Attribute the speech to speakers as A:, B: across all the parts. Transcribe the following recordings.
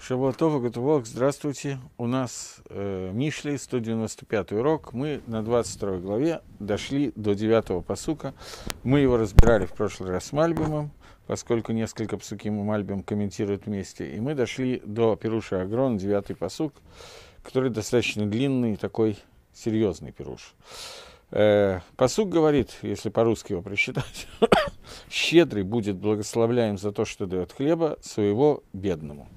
A: Шабатов и Гатуволк, здравствуйте. У нас э, Мишли, 195 урок. Мы на 22 главе дошли до 9 посука. Мы его разбирали в прошлый раз с Мальбимом, поскольку несколько псуки мы Мальбим комментируют вместе. И мы дошли до Перуша Агрон, 9 посук, который достаточно длинный, такой серьезный Перуш. Э, посук говорит, если по-русски его прочитать, «Щедрый будет благословляем за то, что дает хлеба своего бедному».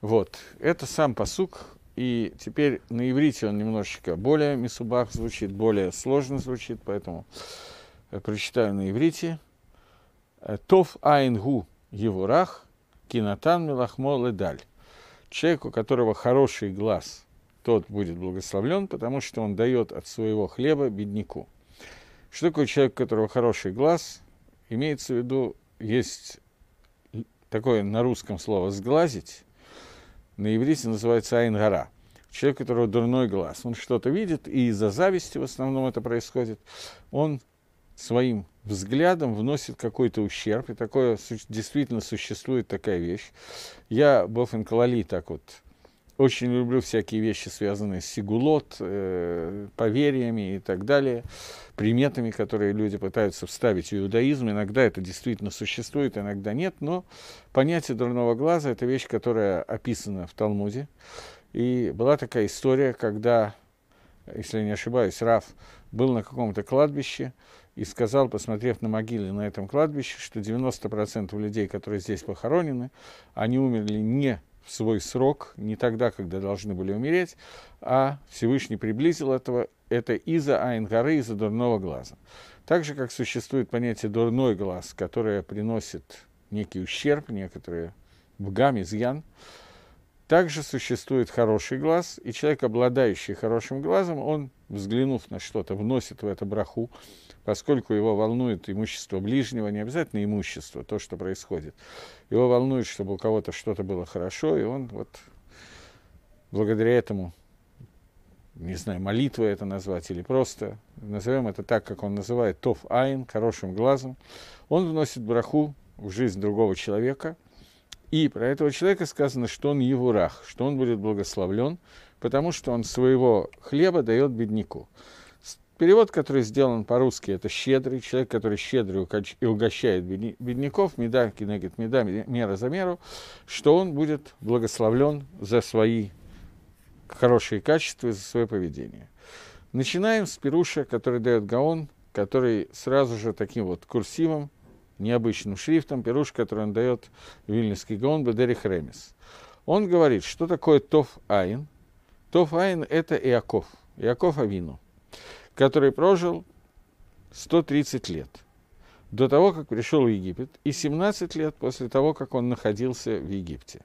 A: Вот, это сам посук, и теперь на иврите он немножечко более мисубах звучит, более сложно звучит, поэтому прочитаю на иврите. Э, Тов айнгу евурах, кинатан милахмо ледаль. Человек, у которого хороший глаз, тот будет благословлен, потому что он дает от своего хлеба бедняку. Что такое человек, у которого хороший глаз? Имеется в виду, есть такое на русском слово «сглазить», на иврите называется айн Человек, у которого дурной глаз, он что-то видит, и из-за зависти в основном это происходит, он своим взглядом вносит какой-то ущерб, и такое действительно существует такая вещь. Я, Бофен Калали, так вот очень люблю всякие вещи, связанные с сигулот, э, поверьями и так далее, приметами, которые люди пытаются вставить в иудаизм. Иногда это действительно существует, иногда нет, но понятие дурного глаза – это вещь, которая описана в Талмуде. И была такая история, когда, если я не ошибаюсь, Раф был на каком-то кладбище и сказал, посмотрев на могилы на этом кладбище, что 90% людей, которые здесь похоронены, они умерли не свой срок не тогда, когда должны были умереть, а Всевышний приблизил этого, это из-за Айнгары, из-за дурного глаза. Так же, как существует понятие дурной глаз, которое приносит некий ущерб, некоторые бгам, изъян, также существует хороший глаз, и человек, обладающий хорошим глазом, он, взглянув на что-то, вносит в это браху, поскольку его волнует имущество ближнего, не обязательно имущество, то, что происходит. Его волнует, чтобы у кого-то что-то было хорошо, и он вот благодаря этому, не знаю, молитва это назвать или просто, назовем это так, как он называет, тоф айн, хорошим глазом, он вносит браху в жизнь другого человека – и про этого человека сказано, что он евурах, что он будет благословлен, потому что он своего хлеба дает бедняку. Перевод, который сделан по-русски, это щедрый человек, который щедрый и угощает бедняков, меда, кинегит меда, мера за меру, что он будет благословлен за свои хорошие качества и за свое поведение. Начинаем с Перуша, который дает Гаон, который сразу же таким вот курсивом необычным шрифтом, пируш, который он дает вильнинский гаон Бедерих Ремис. Он говорит, что такое Тоф Айн. Тоф Айн – это Иаков, Иаков Авину, который прожил 130 лет до того, как пришел в Египет, и 17 лет после того, как он находился в Египте.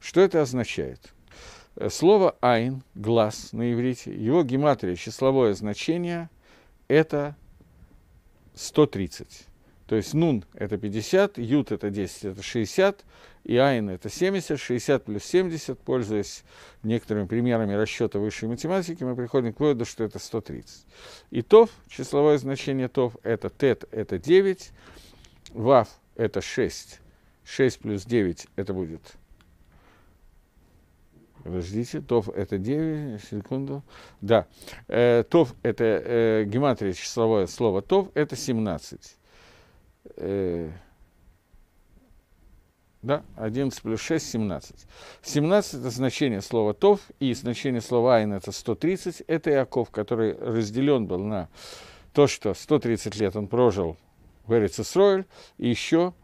A: Что это означает? Э, слово «айн», «глаз» на иврите, его гематрия, числовое значение – это 130. То есть нун это 50, ют это 10, это 60, и айн это 70, 60 плюс 70, пользуясь некоторыми примерами расчета высшей математики, мы приходим к выводу, что это 130. И тов, числовое значение тов, это тет, это 9, вав это 6, 6 плюс 9 это будет Подождите, ТОВ это 9, секунду. Да, э, ТОВ это э, гематрия числовое слово ТОВ это 17. Э, да, 11 плюс 6, 17. 17 – это значение слова «тов», и значение слова «айн» – это 130. Это Иаков, который разделен был на то, что 130 лет он прожил в Эрицесроэль, и еще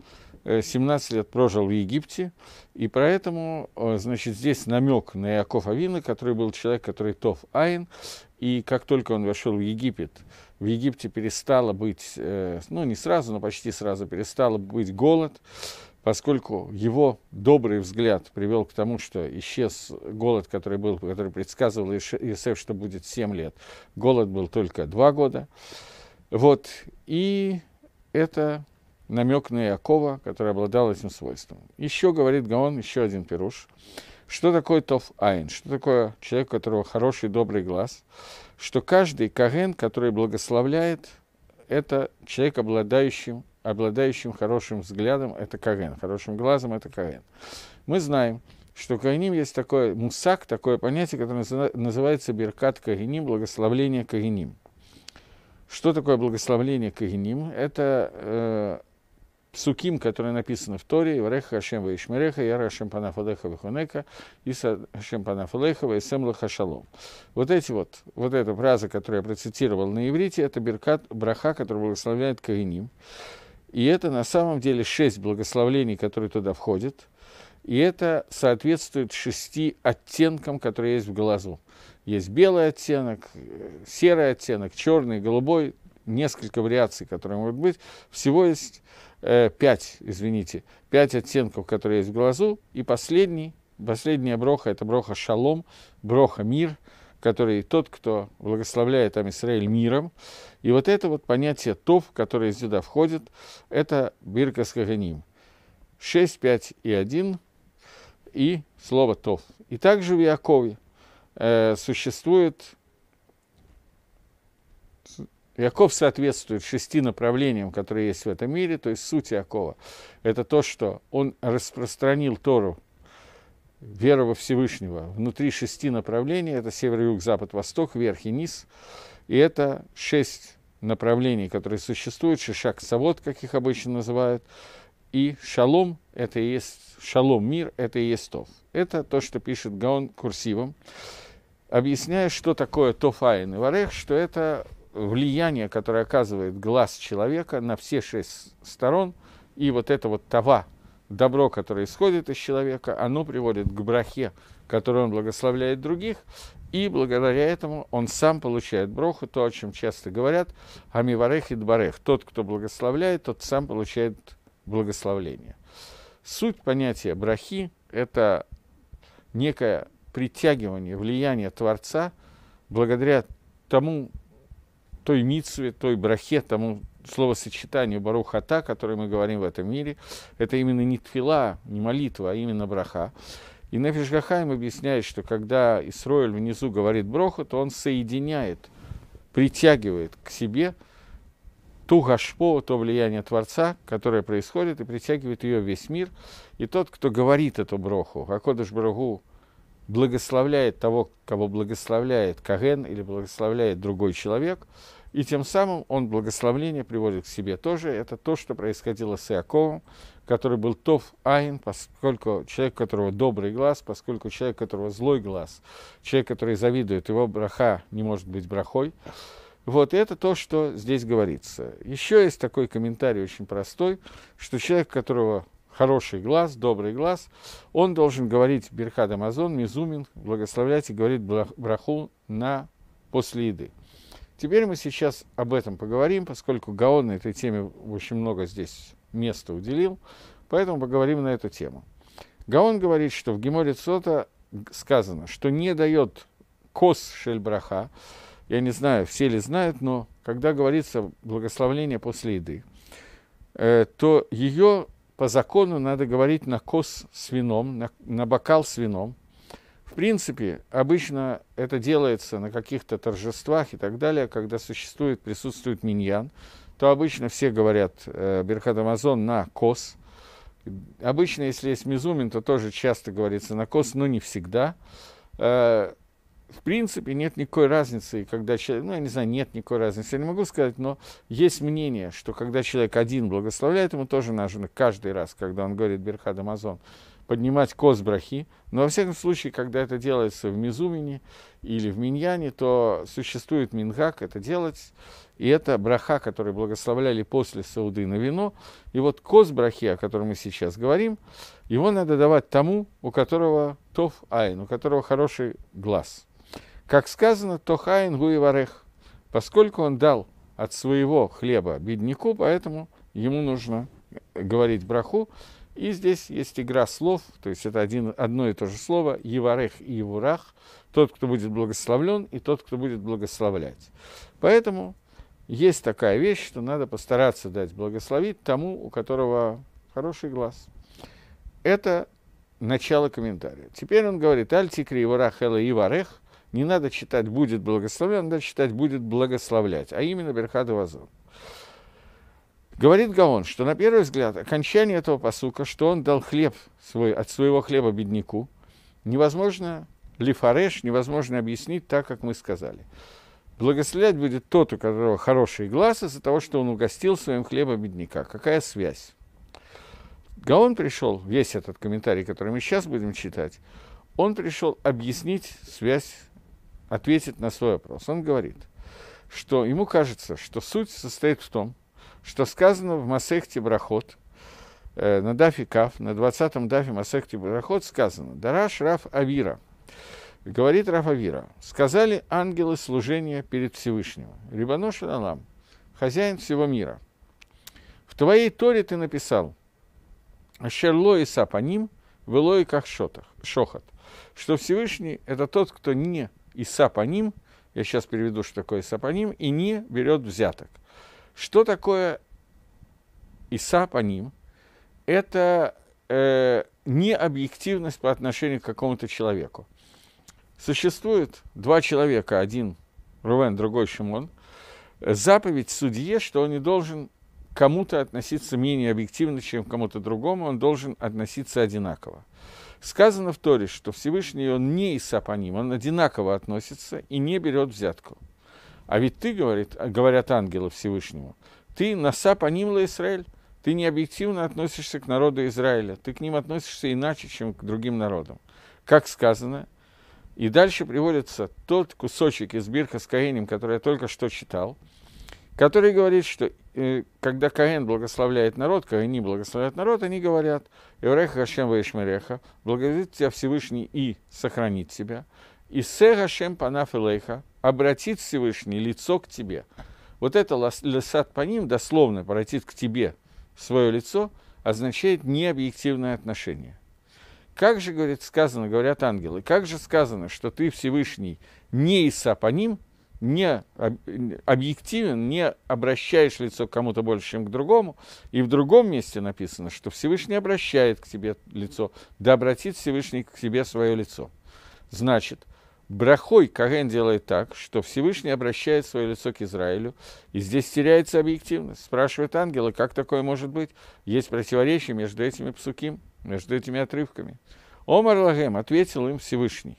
A: э, 17 лет прожил в Египте, и поэтому, э, значит, здесь намек на Иаков Авина, который был человек, который Тов Айн, и как только он вошел в Египет, в Египте перестало быть, э, ну не сразу, но почти сразу перестало быть голод, поскольку его добрый взгляд привел к тому, что исчез голод, который был, который предсказывал Иосиф, что будет 7 лет. Голод был только 2 года. Вот, и это намек на Иакова, который обладал этим свойством. Еще говорит Гаон, еще один пируш. Что такое тоф айн? Что такое человек, у которого хороший, добрый глаз? что каждый Каген, который благословляет, это человек, обладающим, обладающим хорошим взглядом, это Каген, хорошим глазом, это Каген. Мы знаем, что Каиним есть такое мусак, такое понятие, которое называется Беркат Каиним, благословление Каиним. Что такое благословление Каиним? Это э, псуким, которые написаны в Торе, Ивреха Хашем Ваишмереха, Яра Хашем Панафалеха Вихунека, Иса Хашем Панафалехова и Семла Хашалом. Вот эти вот, вот эта фраза, которую я процитировал на иврите, это Беркат Браха, который благословляет Каиним. И это на самом деле шесть благословлений, которые туда входят. И это соответствует шести оттенкам, которые есть в глазу. Есть белый оттенок, серый оттенок, черный, голубой, несколько вариаций, которые могут быть. Всего есть Э, пять, извините, пять оттенков, которые есть в глазу. И последний, последняя броха, это броха шалом, броха мир, который тот, кто благословляет там Израиль миром. И вот это вот понятие тов, которое сюда входит, это бирка с Каганим. 6, 5 и 1 и слово тов. И также в Якове э, существует Яков соответствует шести направлениям, которые есть в этом мире, то есть суть Якова. Это то, что он распространил Тору, веру во Всевышнего, внутри шести направлений, это север, юг, запад, восток, верх и низ, и это шесть направлений, которые существуют, шишак, савод, как их обычно называют, и шалом, это и есть шалом, мир, это и есть тов. Это то, что пишет Гаон курсивом, объясняя, что такое тофаин и варех, что это влияние, которое оказывает глаз человека на все шесть сторон, и вот это вот това добро, которое исходит из человека, оно приводит к брахе, которую он благословляет других, и благодаря этому он сам получает броху, то, о чем часто говорят, амиварех и дбарех. Тот, кто благословляет, тот сам получает благословление. Суть понятия брахи – это некое притягивание, влияние Творца благодаря тому той митцве, той брахе, тому словосочетанию барухата, о которой мы говорим в этом мире, это именно не твила, не молитва, а именно браха. И Нефиш объясняет, что когда Исроиль внизу говорит броху, то он соединяет, притягивает к себе ту гашпо, то влияние Творца, которое происходит, и притягивает ее весь мир. И тот, кто говорит эту броху, Акодыш Брагу благословляет того, кого благословляет Каген или благословляет другой человек – и тем самым он благословление приводит к себе тоже. Это то, что происходило с Иаковом, который был Тов Айн, поскольку человек, у которого добрый глаз, поскольку человек, у которого злой глаз, человек, который завидует, его браха не может быть брахой. Вот, и это то, что здесь говорится. Еще есть такой комментарий очень простой, что человек, у которого хороший глаз, добрый глаз, он должен говорить Берхад Амазон, Мизумин, благословлять и говорить браху на после еды. Теперь мы сейчас об этом поговорим, поскольку Гаон на этой теме очень много здесь места уделил, поэтому поговорим на эту тему. Гаон говорит, что в Геморе Цота сказано, что не дает кос шельбраха, я не знаю, все ли знают, но когда говорится благословление после еды, э, то ее по закону надо говорить на кос с вином, на, на бокал с вином, в принципе, обычно это делается на каких-то торжествах и так далее, когда существует, присутствует миньян, то обычно все говорят э, Берхат Амазон на кос. Обычно, если есть мизумин, то тоже часто говорится на кос, но не всегда. Э, в принципе, нет никакой разницы, когда человек, ну, я не знаю, нет никакой разницы, я не могу сказать, но есть мнение, что когда человек один благословляет, ему тоже нужно каждый раз, когда он говорит Берхат Амазон, поднимать козбрахи, но во всяком случае, когда это делается в Мизумине или в Миньяне, то существует Мингак это делать, и это браха, который благословляли после Сауды на вино. И вот козбрахи, о котором мы сейчас говорим, его надо давать тому, у которого тоф айн, у которого хороший глаз. Как сказано, тох айн гуеварех, поскольку он дал от своего хлеба бедняку, поэтому ему нужно говорить браху, и здесь есть игра слов, то есть это один, одно и то же слово, Еварех и Евурах, тот, кто будет благословлен, и тот, кто будет благословлять. Поэтому есть такая вещь, что надо постараться дать благословить тому, у которого хороший глаз. Это начало комментария. Теперь он говорит, «Альтикри Евурах Эла Еварех», не надо читать «будет благословлен», а надо читать «будет благословлять», а именно Берхат Вазон. Говорит Гаон, что на первый взгляд окончание этого посука, что он дал хлеб свой, от своего хлеба бедняку, невозможно лифареш, невозможно объяснить так, как мы сказали. Благословлять будет тот, у которого хорошие глаз, из-за того, что он угостил своим хлеба бедняка. Какая связь? Гаон пришел, весь этот комментарий, который мы сейчас будем читать, он пришел объяснить связь, ответить на свой вопрос. Он говорит, что ему кажется, что суть состоит в том, что сказано в Масехте Брахот, э, на Дафе Каф, на 20-м Дафе Масехте Брахот сказано «Дараш Раф Авира». Говорит Раф Авира, сказали ангелы служения перед Всевышним, Рибанош Алам, хозяин всего мира. В твоей Торе ты написал «Шерло и Сапаним, вело и как шотах шохот», что Всевышний – это тот, кто не Иса по ним, я сейчас переведу, что такое Иса по ним, и не берет взяток. Что такое Иса по ним? Это э, необъективность по отношению к какому-то человеку. Существует два человека, один Рувен, другой Шимон. Заповедь судье, что он не должен кому-то относиться менее объективно, чем кому-то другому, он должен относиться одинаково. Сказано в Торе, что Всевышний, он не Иса по ним, он одинаково относится и не берет взятку. А ведь ты, говорит, говорят ангелы Всевышнему, ты насап анимла Израиль, ты не объективно относишься к народу Израиля, ты к ним относишься иначе, чем к другим народам. Как сказано, и дальше приводится тот кусочек из Бирха с Каэнем, который я только что читал, который говорит, что э, когда Каэн благословляет народ, Каэни благословляют народ, они говорят, «Евреха Хашем Ваишмереха, благословит тебя Всевышний и сохранит тебя, и Се Хашем Панаф Илейха, обратит Всевышний лицо к тебе. Вот это лесат по ним, дословно, обратит к тебе свое лицо, означает необъективное отношение. Как же, говорит, сказано, говорят ангелы, как же сказано, что ты Всевышний не Иса по ним, не объективен, не обращаешь лицо к кому-то больше, чем к другому. И в другом месте написано, что Всевышний обращает к тебе лицо, да обратит Всевышний к тебе свое лицо. Значит, Брахой Каген делает так, что Всевышний обращает свое лицо к Израилю, и здесь теряется объективность. Спрашивает ангела, как такое может быть? Есть противоречие между этими псуким, между этими отрывками. Омар Лагем ответил им Всевышний.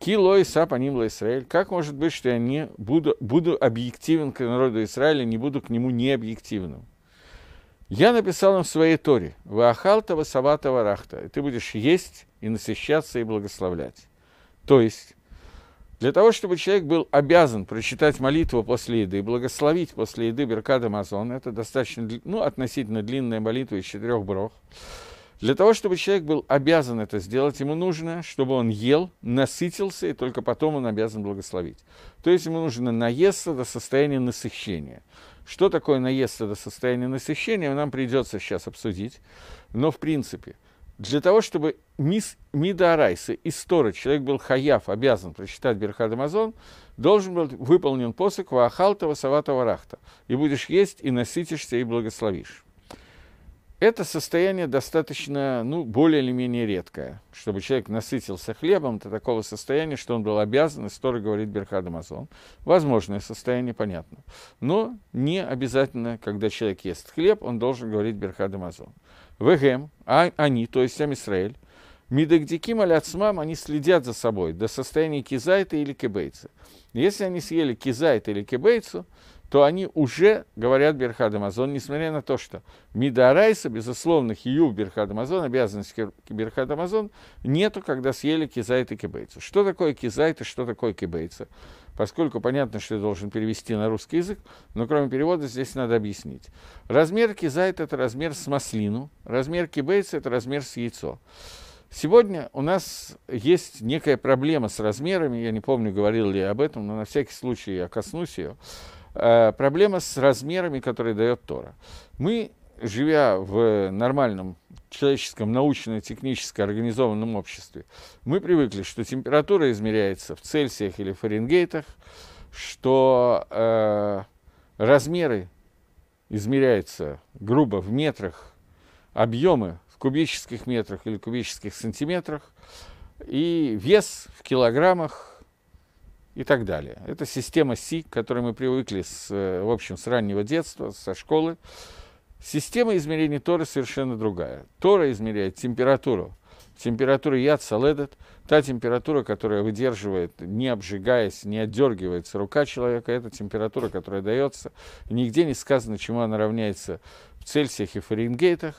A: Кило и сап анимла Израиль. Как может быть, что я не буду, буду объективен к народу Израиля, не буду к нему необъективным? Я написал им в своей Торе, «Ваахалтова саватова рахта», и ты будешь есть и насыщаться и благословлять. То есть для того, чтобы человек был обязан прочитать молитву после еды, благословить после еды Беркат Амазон, это достаточно, ну, относительно длинная молитва из четырех брох, для того, чтобы человек был обязан это сделать, ему нужно, чтобы он ел, насытился, и только потом он обязан благословить. То есть ему нужно наесться до состояния насыщения. Что такое наесться до состояния насыщения, нам придется сейчас обсудить. Но в принципе – для того, чтобы мисс Мида Арайса человек был хаяв, обязан прочитать Берхад Амазон, должен был выполнен посок Ваахалтова Саватова Рахта. И будешь есть, и насытишься, и благословишь. Это состояние достаточно, ну, более или менее редкое. Чтобы человек насытился хлебом до такого состояния, что он был обязан, и Тора говорит Берхад Амазон. Возможное состояние, понятно. Но не обязательно, когда человек ест хлеб, он должен говорить Берхад Амазон. Вегем, а они, то есть Амисраэль, Мидагдиким аляцмам, они следят за собой до состояния кизайта или кибейца. Если они съели кизайта или кибейцу, то они уже говорят Берхад Амазон, несмотря на то, что Мидарайса, безусловно, хию Берхад Амазон, обязанность Берхад Амазон, нету, когда съели кизайта и кебейцу. Что такое кизайта, что такое кибейца? поскольку понятно, что я должен перевести на русский язык, но кроме перевода здесь надо объяснить. Размер кизайт – это размер с маслину, размер кибейс – это размер с яйцо. Сегодня у нас есть некая проблема с размерами, я не помню, говорил ли я об этом, но на всякий случай я коснусь ее. Э, проблема с размерами, которые дает Тора. Мы живя в нормальном человеческом научно-технически организованном обществе, мы привыкли, что температура измеряется в Цельсиях или Фаренгейтах, что э, размеры измеряются грубо в метрах, объемы в кубических метрах или кубических сантиметрах, и вес в килограммах и так далее. Это система СИ, к которой мы привыкли, с, э, в общем, с раннего детства, со школы. Система измерения Торы совершенно другая. Тора измеряет температуру. Температура яд саледет, та температура, которая выдерживает, не обжигаясь, не отдергивается рука человека, это температура, которая дается. Нигде не сказано, чему она равняется в Цельсиях и Фаренгейтах.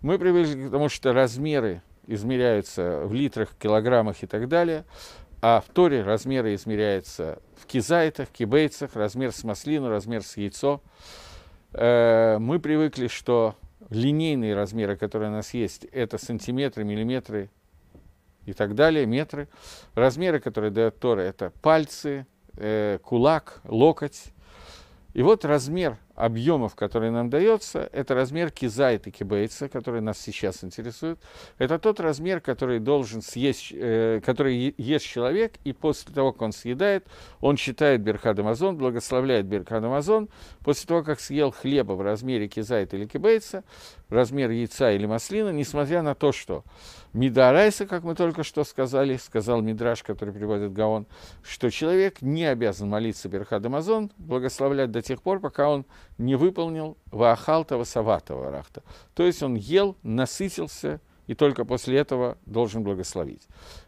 A: Мы привыкли к тому, что размеры измеряются в литрах, килограммах и так далее, а в Торе размеры измеряются в кизайтах, кибейцах, размер с маслину, размер с яйцо. Э, мы привыкли, что линейные размеры, которые у нас есть, это сантиметры, миллиметры и так далее, метры. Размеры, которые дает Тора, это пальцы, э, кулак, локоть. И вот размер объемов, которые нам дается, это размер кизайта кибейца, который нас сейчас интересует. Это тот размер, который должен съесть, э, который ест человек, и после того, как он съедает, он считает Берхад Амазон, благословляет Берхад Амазон. После того, как съел хлеба в размере кизайта или кибейца, размер яйца или маслина, несмотря на то, что Мидарайса, как мы только что сказали, сказал Мидраш, который приводит Гаон, что человек не обязан молиться Берхад Амазон, благословлять до тех пор, пока он не выполнил Ваахалтова Саватова Рахта. То есть он ел, насытился, и только после этого должен благословить.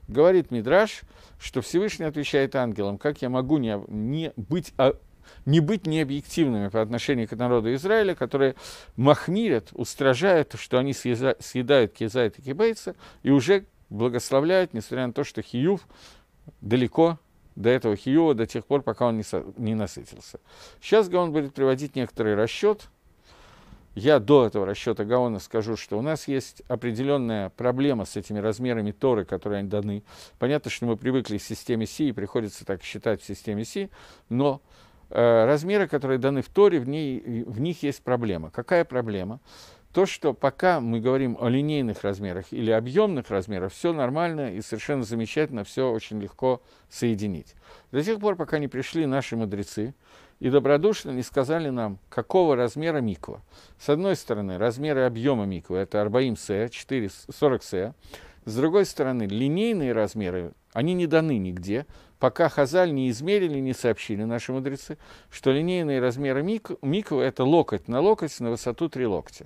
A: Говорит Мидраш, что Всевышний отвечает ангелам, как я могу не, не быть а, не быть необъективными по отношению к народу Израиля, которые махмирят, устражают, что они съедают кизайт и кибейца, и уже благословляют, несмотря на то, что Хиюв далеко до этого Хиюва, до тех пор, пока он не, со, не насытился. Сейчас Гаон будет приводить некоторый расчет. Я до этого расчета Гаона скажу, что у нас есть определенная проблема с этими размерами Торы, которые они даны. Понятно, что мы привыкли к системе Си и приходится так считать в системе Си, но Э, размеры, которые даны в Торе, в, ней, в них есть проблема. Какая проблема? То, что пока мы говорим о линейных размерах или объемных размерах, все нормально и совершенно замечательно, все очень легко соединить. До тех пор, пока не пришли наши мудрецы и добродушно не сказали нам, какого размера миква. С одной стороны, размеры объема миква – это Арбаим С, 40 С. С другой стороны, линейные размеры, они не даны нигде, пока Хазаль не измерили, не сообщили наши мудрецы, что линейные размеры мик, это локоть на локоть на высоту три локтя.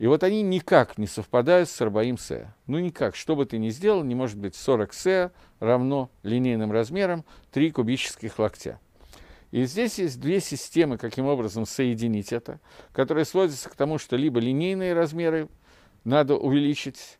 A: И вот они никак не совпадают с Арбаим Се. Ну никак, что бы ты ни сделал, не может быть 40 Се равно линейным размерам 3 кубических локтя. И здесь есть две системы, каким образом соединить это, которые сводятся к тому, что либо линейные размеры надо увеличить,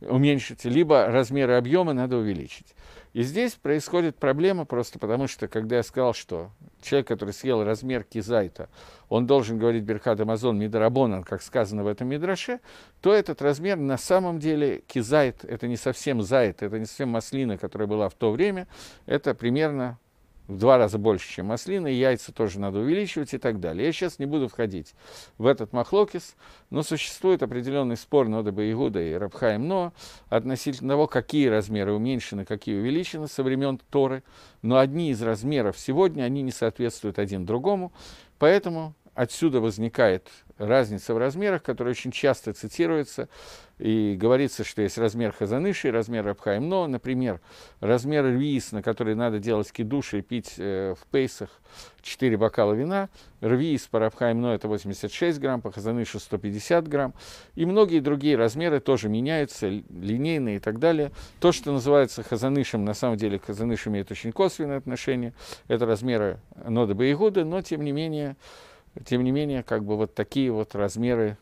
A: уменьшить, либо размеры объема надо увеличить. И здесь происходит проблема просто потому, что, когда я сказал, что человек, который съел размер кизайта, он должен говорить Берхат Амазон Мидрабонан, как сказано в этом Мидраше, то этот размер на самом деле кизайт, это не совсем зайт, это не совсем маслина, которая была в то время, это примерно в два раза больше, чем маслины, яйца тоже надо увеличивать и так далее. Я сейчас не буду входить в этот махлокис, но существует определенный спор Нодеба Игуда и Рабхаем Но относительно того, какие размеры уменьшены, какие увеличены со времен Торы, но одни из размеров сегодня, они не соответствуют один другому, поэтому отсюда возникает разница в размерах, которая очень часто цитируется, и говорится, что есть размер хазаныши, и размер абхаймно, например, размер рвис, на который надо делать кидуши и пить э, в пейсах 4 бокала вина, рвис по рабхаймно это 86 грамм, по хазанышу 150 грамм, и многие другие размеры тоже меняются, линейные и так далее. То, что называется хазанышем, на самом деле хазаныш имеет очень косвенное отношение, это размеры ноды боегоды, но тем не менее тем не менее, как бы вот такие вот размеры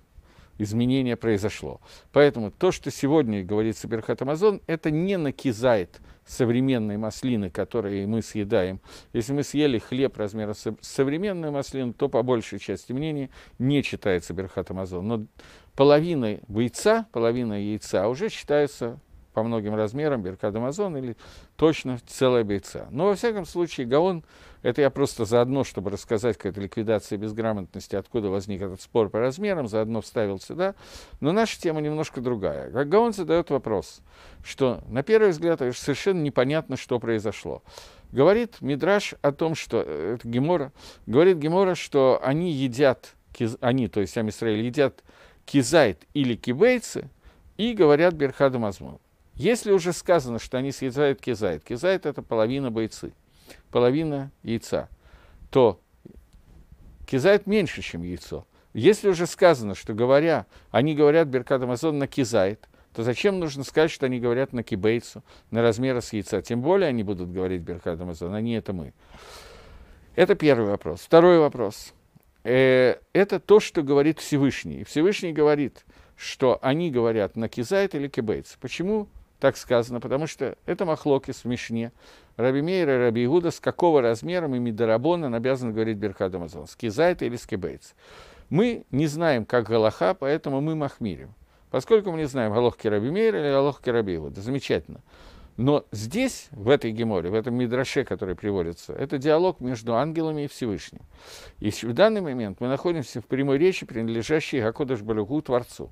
A: изменения произошло. Поэтому то, что сегодня говорит Берхат Амазон, это не накизает современной маслины, которые мы съедаем. Если мы съели хлеб размера со- современной маслины, то по большей части мнений не читается Берхат Амазон. Но половина яйца, половина яйца уже считается по многим размерам Беркад Амазон или точно целая бойца. Но, во всяком случае, Гаон, это я просто заодно, чтобы рассказать, как это ликвидация безграмотности, откуда возник этот спор по размерам, заодно вставил сюда. Но наша тема немножко другая. Как Гаон задает вопрос, что на первый взгляд совершенно непонятно, что произошло. Говорит Мидраш о том, что, э, это Гемора, говорит Гемора, что они едят, они, то есть Амисраиль, едят кизайт или кибейцы, и говорят Берхаду Мазмон. Если уже сказано, что они съедают кизайт, кизайт – это половина бойцы, половина яйца, то кизайт меньше, чем яйцо. Если уже сказано, что говоря, они говорят Беркат Амазон на кизайт, то зачем нужно сказать, что они говорят на кибейцу, на размеры с яйца? Тем более они будут говорить Беркат Амазон, не это мы. Это первый вопрос. Второй вопрос. Э, это то, что говорит Всевышний. И Всевышний говорит, что они говорят на кизайт или кибейц. Почему? так сказано, потому что это махлоки в Мишне. Раби Мейр и Раби Игуда, с какого размера мы Мидарабон, он обязан говорить Берхад Амазон, скизайт или скибейц. Мы не знаем, как Галаха, поэтому мы махмирим. Поскольку мы не знаем, Галохки Раби Мейр или Галохки Раби Игуда. Замечательно. Но здесь, в этой геморе, в этом мидраше, который приводится, это диалог между ангелами и Всевышним. И в данный момент мы находимся в прямой речи, принадлежащей Гакодаш Балюгу, Творцу.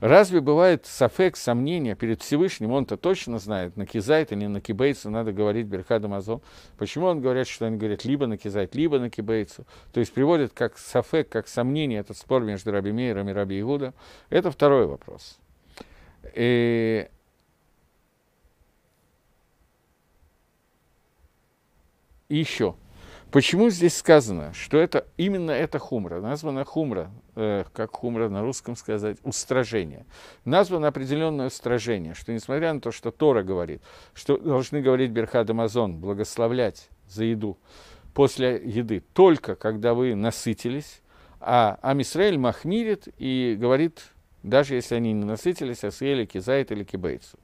A: Разве бывает сафек, сомнения перед Всевышним? Он-то точно знает, накизает или накибейцу надо говорить Берхадам Мазон. Почему он говорит, что они говорят либо накизает, либо накибейцу? То есть приводит как сафек, как сомнение этот спор между Раби Мейером и Раби Игуда. Это второй вопрос. и еще – Почему здесь сказано, что это именно это хумра, названа хумра, э, как хумра на русском сказать, устражение. Названо определенное устражение, что несмотря на то, что Тора говорит, что должны говорить Берхад Амазон, благословлять за еду, после еды, только когда вы насытились, а Амисраэль махмирит и говорит, даже если они не насытились, а съели кизайт или кибейцу.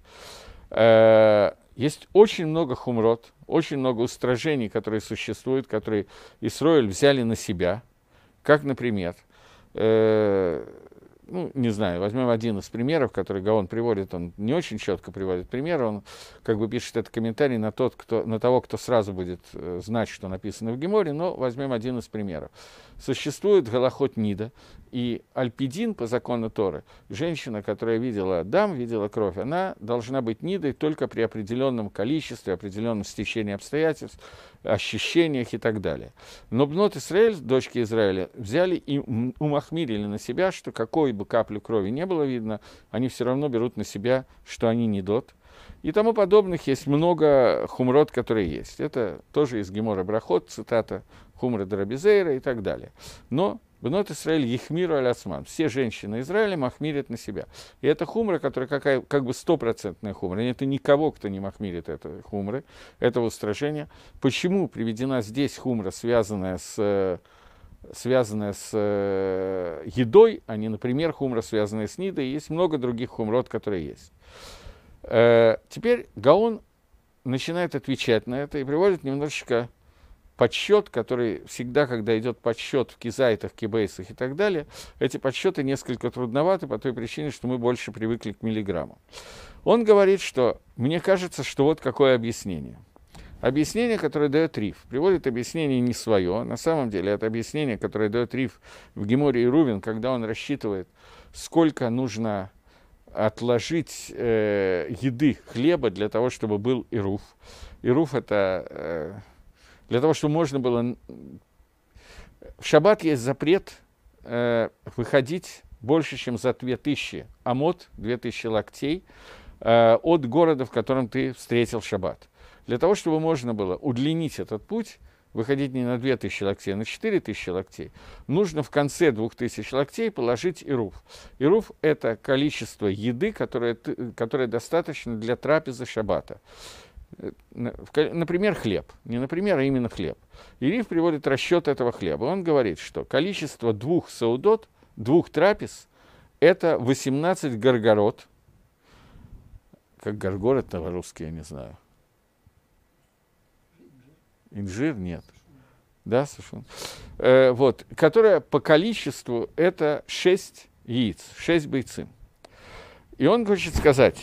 A: Э, есть очень много хумрот, очень много устражений, которые существуют, которые Исроиль взяли на себя. Как, например, э, ну, не знаю, возьмем один из примеров, который Гаон приводит, он не очень четко приводит пример, он как бы пишет этот комментарий на, тот, кто, на того, кто сразу будет э, знать, что написано в Геморе, но возьмем один из примеров. Существует голохот Нида, и Альпидин по закону Торы, женщина, которая видела Адам, видела кровь, она должна быть Нидой только при определенном количестве, определенном стечении обстоятельств, ощущениях и так далее. Но Бнот Израиль, дочки Израиля, взяли и умахмирили на себя, что какой бы каплю крови не было видно, они все равно берут на себя, что они нидот и тому подобных есть много хумрод, которые есть. Это тоже из Гемора Брахот, цитата Хумра Дарабизейра и так далее. Но Бнот Исраэль Ехмиру Алясман. Все женщины Израиля махмирят на себя. И это хумра, которая какая, как бы стопроцентная хумра. Это никого, кто не махмирит это хумры, этого устражения. Почему приведена здесь хумра, связанная с связанная с э, едой, а не, например, хумра, связанная с нидой. Есть много других хумрод, которые есть. Э, теперь Гаон начинает отвечать на это и приводит немножечко подсчет, который всегда, когда идет подсчет в кизайтах, кибейсах и так далее, эти подсчеты несколько трудноваты по той причине, что мы больше привыкли к миллиграммам. Он говорит, что мне кажется, что вот какое объяснение. Объяснение, которое дает Риф, приводит объяснение не свое. На самом деле это объяснение, которое дает Риф в Геморе и Рувин, когда он рассчитывает, сколько нужно отложить э, еды, хлеба для того, чтобы был Ируф. Ируф это э, для того, чтобы можно было... В шаббат есть запрет э, выходить больше, чем за 2000 амот, 2000 локтей, э, от города, в котором ты встретил шаббат. Для того, чтобы можно было удлинить этот путь, выходить не на 2000 локтей, а на 4000 локтей, нужно в конце 2000 локтей положить ируф. Ируф – это количество еды, которое, которое достаточно для трапезы шаббата. Э, например, хлеб. Не например, а именно хлеб. Ириф приводит расчет этого хлеба. Он говорит, что количество двух саудот, двух трапез – это 18 горгород. Как горгород на русский, я не знаю Инжир нет. Да, совершенно. Э, вот, которая по количеству это 6 яиц, 6 бойцы. И он хочет сказать,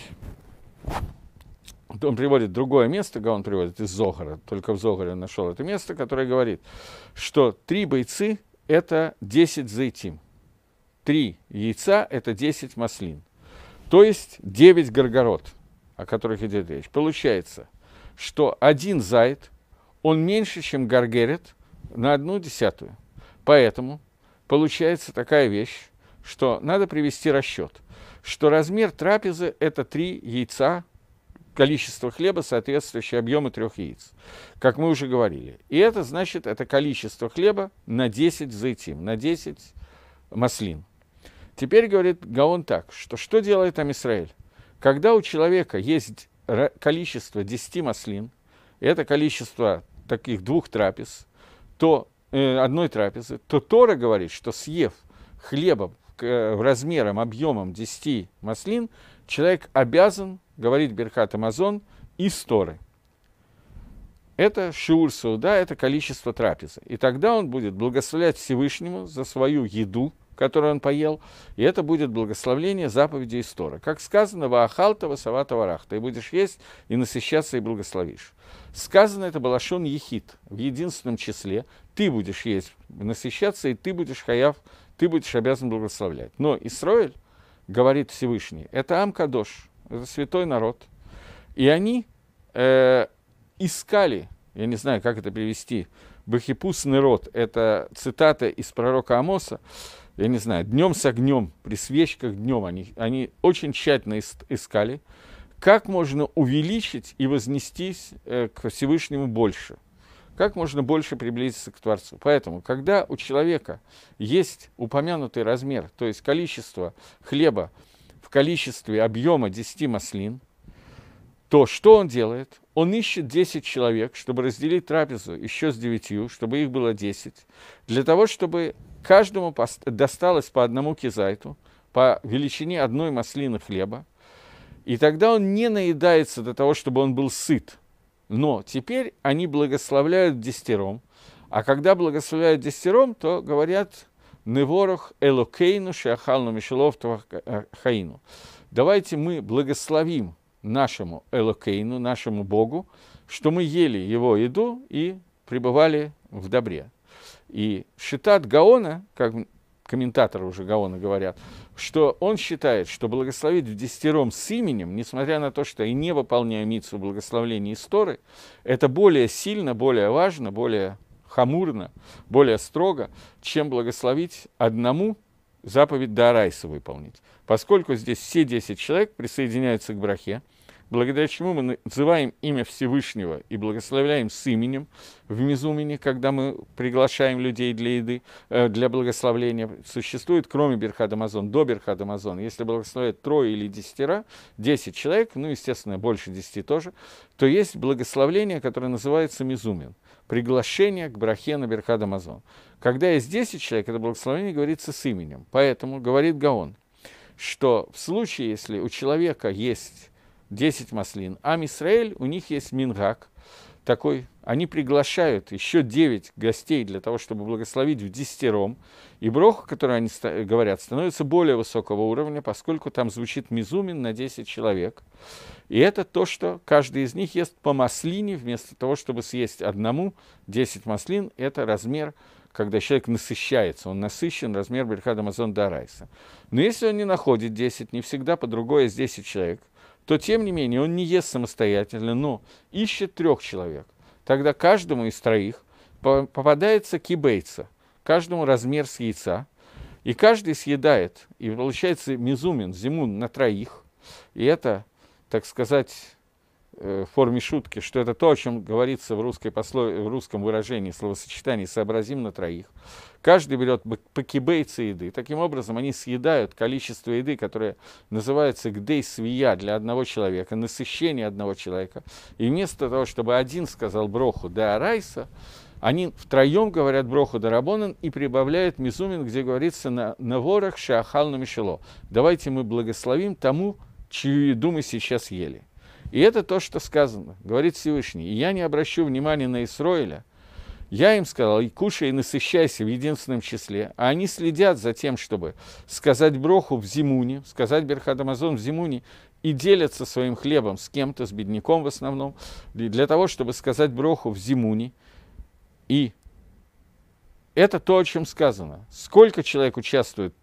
A: он приводит другое место, где он приводит из Зогара, только в Зогаре он нашел это место, которое говорит, что три бойцы – это 10 зайтим, три яйца – это 10 маслин, то есть 9 горгород, о которых идет речь. Получается, что один зайт – он меньше, чем Гаргерет на одну десятую. Поэтому получается такая вещь, что надо привести расчет, что размер трапезы – это три яйца, количество хлеба, соответствующее объему трех яиц, как мы уже говорили. И это значит, это количество хлеба на 10 зайтим, на 10 маслин. Теперь говорит Гаон так, что что делает там Израиль, Когда у человека есть количество 10 маслин – это количество таких двух трапез, то э, одной трапезы, то Тора говорит, что съев хлебом э, размером, объемом 10 маслин, человек обязан говорить Берхат Амазон из Торы. Это шиур сауда, это количество трапезы. И тогда он будет благословлять Всевышнему за свою еду – который он поел, и это будет благословление заповеди Истора. Как сказано, «Ваахалтова савата варах», ты будешь есть и насыщаться, и благословишь. Сказано это Балашон Ехид в единственном числе, ты будешь есть, насыщаться, и ты будешь хаяв, ты будешь обязан благословлять. Но Исраиль, говорит Всевышний, это Амкадош, это святой народ. И они э, искали, я не знаю, как это перевести, Бахипусный род, это цитата из пророка Амоса, я не знаю, днем с огнем, при свечках днем. Они, они очень тщательно искали, как можно увеличить и вознестись э, к Всевышнему больше, как можно больше приблизиться к Творцу. Поэтому, когда у человека есть упомянутый размер, то есть количество хлеба в количестве объема 10 маслин, то что он делает? Он ищет 10 человек, чтобы разделить трапезу еще с 9, чтобы их было 10, для того, чтобы каждому досталось по одному кизайту, по величине одной маслины хлеба, и тогда он не наедается до того, чтобы он был сыт. Но теперь они благословляют десятером, а когда благословляют десятером, то говорят «Неворох элокейну шиахалну мишелов хаину». Давайте мы благословим нашему элокейну, нашему Богу, что мы ели его еду и пребывали в добре. И Шитат Гаона, как комментаторы уже Гаона говорят, что он считает, что благословить в десятером с именем, несмотря на то, что и не выполняя митцу благословления истории, это более сильно, более важно, более хамурно, более строго, чем благословить одному заповедь Дарайса выполнить. Поскольку здесь все 10 человек присоединяются к брахе, благодаря чему мы называем имя Всевышнего и благословляем с именем в Мизумине, когда мы приглашаем людей для еды, э, для благословления. Существует, кроме Берхад Амазон, до Берхад Амазон, если благословляют трое или десятера, десять человек, ну, естественно, больше десяти тоже, то есть благословление, которое называется Мизумин, приглашение к брахе на Берхад Амазон. Когда есть десять человек, это благословение говорится с именем. Поэтому говорит Гаон, что в случае, если у человека есть 10 маслин. Ам Исраэль, у них есть мингак такой. Они приглашают еще 9 гостей для того, чтобы благословить в десятером. И броха, которую они ста- говорят, становится более высокого уровня, поскольку там звучит мизумин на 10 человек. И это то, что каждый из них ест по маслине, вместо того, чтобы съесть одному 10 маслин, это размер когда человек насыщается, он насыщен, размер Берхада Амазон Дарайса. Но если он не находит 10, не всегда по другое есть 10 человек – то тем не менее он не ест самостоятельно, но ищет трех человек. Тогда каждому из троих попадается кибейца, каждому размер с яйца, и каждый съедает, и получается мизумен, зимун на троих. И это, так сказать, Э, в форме шутки, что это то, о чем говорится в, русской послов... в русском выражении, словосочетании «сообразим на троих». Каждый берет покебейцы еды. Таким образом, они съедают количество еды, которое называется гдей свия для одного человека, насыщение одного человека. И вместо того, чтобы один сказал броху да арайса, они втроем говорят броху дарабонан и прибавляют мизумин, где говорится на, на ворах шахал на мишело. Давайте мы благословим тому, чью еду мы сейчас ели. И это то, что сказано, говорит Всевышний. И я не обращу внимания на Исроиля. Я им сказал, и кушай, и насыщайся в единственном числе. А они следят за тем, чтобы сказать Броху в Зимуне, сказать Берхадамазон в Зимуне, и делятся своим хлебом с кем-то, с бедняком в основном, для того, чтобы сказать Броху в Зимуне. И это то, о чем сказано. Сколько человек участвует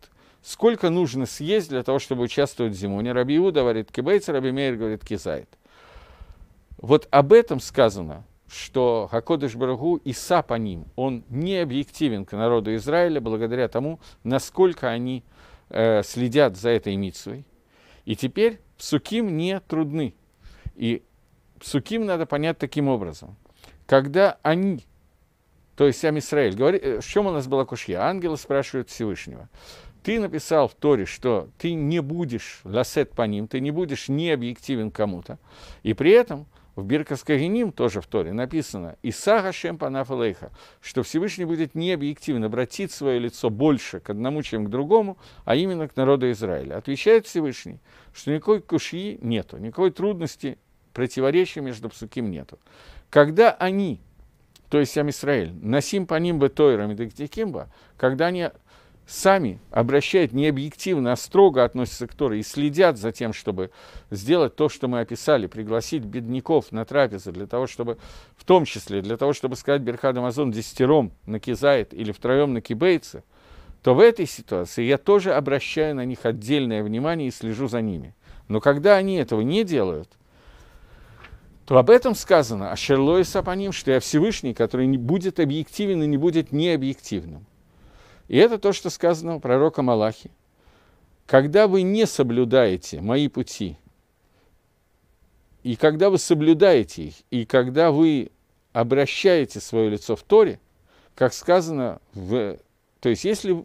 A: сколько нужно съесть для того, чтобы участвовать в зимуне. Раби Иуда говорит кибейц, Раби Мейр говорит кизайт. Вот об этом сказано, что Хакодыш Барагу и са по ним, он не объективен к народу Израиля благодаря тому, насколько они э, следят за этой митсвой. И теперь псуким не трудны. И псуким надо понять таким образом. Когда они, то есть сам Израиль, говорит, э, в чем у нас была кушья? Ангелы спрашивают Всевышнего. Ты написал в Торе, что ты не будешь ласет по ним, ты не будешь не объективен кому-то. И при этом в Биркаскагиним тоже в Торе написано «Исага Шем Панафалейха», что Всевышний будет необъективно обратить свое лицо больше к одному, чем к другому, а именно к народу Израиля. Отвечает Всевышний, что никакой кушьи нету, никакой трудности, противоречия между псуким нету. Когда они, то есть Амисраэль, насим по ним бы тойрам и когда они сами обращают необъективно, а строго относятся к Торе и следят за тем, чтобы сделать то, что мы описали, пригласить бедняков на трапезы для того, чтобы, в том числе, для того, чтобы сказать Берхад Амазон десятером на Кизает или втроем на Кибейце, то в этой ситуации я тоже обращаю на них отдельное внимание и слежу за ними. Но когда они этого не делают – то об этом сказано, а Шерлоиса по ним, что я Всевышний, который не будет объективен и не будет необъективным. И это то, что сказано пророком пророка Малахи. Когда вы не соблюдаете мои пути, и когда вы соблюдаете их, и когда вы обращаете свое лицо в Торе, как сказано в... То есть, если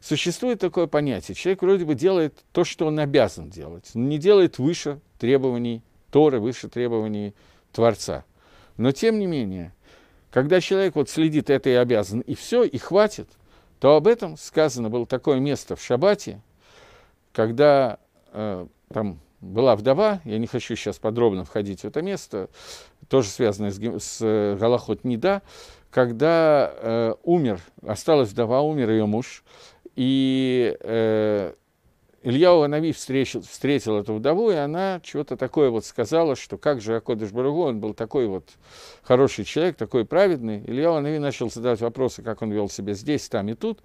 A: существует такое понятие, человек вроде бы делает то, что он обязан делать, но не делает выше требований Торы, выше требований Творца. Но тем не менее, когда человек вот следит, это и обязан, и все, и хватит – то об этом сказано было такое место в Шабате, когда э, там была вдова, я не хочу сейчас подробно входить в это место, тоже связанное с, с э, Галахот Нида, когда э, умер, осталась вдова, умер ее муж, и э, Илья Уланови встретил, встретил эту вдову, и она чего-то такое вот сказала, что как же Акодыш Баругу, он был такой вот хороший человек, такой праведный. Илья Уланови начал задавать вопросы, как он вел себя здесь, там и тут.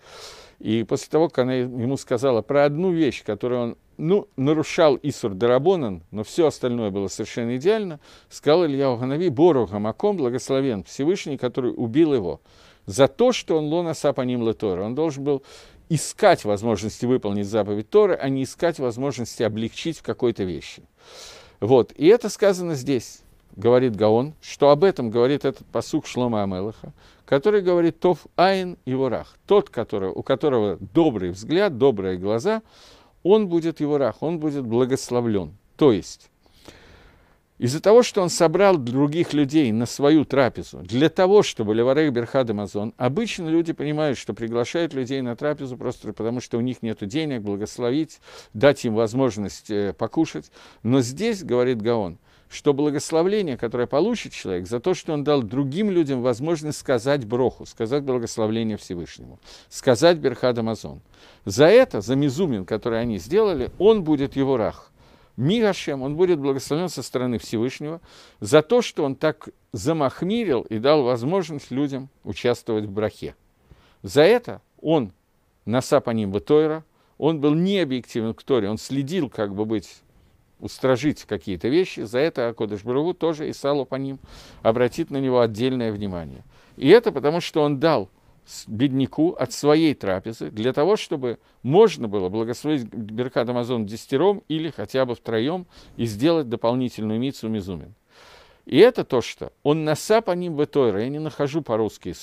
A: И после того, как она ему сказала про одну вещь, которую он ну, нарушал Исур Дарабонан, но все остальное было совершенно идеально, сказал Илья Уланови Бору Гамаком, благословен Всевышний, который убил его за то, что он лона сапаним летора. Он должен был искать возможности выполнить заповедь Торы, а не искать возможности облегчить в какой-то вещи. Вот, и это сказано здесь, говорит Гаон, что об этом говорит этот посук Шлома Амелаха, который говорит «Тов айн и ворах», тот, который, у которого добрый взгляд, добрые глаза, он будет его рах, он будет благословлен. То есть, из-за того, что он собрал других людей на свою трапезу, для того, чтобы Леварех Берхад Амазон, обычно люди понимают, что приглашают людей на трапезу просто потому, что у них нет денег, благословить, дать им возможность э, покушать. Но здесь, говорит Гаон, что благословление, которое получит человек за то, что он дал другим людям возможность сказать броху, сказать благословление Всевышнему, сказать Берхад Амазон. За это, за мизумин, который они сделали, он будет его рах. Мир он будет благословлен со стороны Всевышнего за то, что он так замахмирил и дал возможность людям участвовать в брахе. За это он, Наса по ним Тойра, он был не объективен к Торе, он следил, как бы быть, устражить какие-то вещи, за это Акодыш Барагу тоже и Сало по ним обратит на него отдельное внимание. И это потому, что он дал – бедняку от своей трапезы, для того, чтобы можно было благословить Беркат Амазон десятером или хотя бы втроем и сделать дополнительную мицу Мизумин. И это то, что он наса по ним в Этойра, я не нахожу по-русски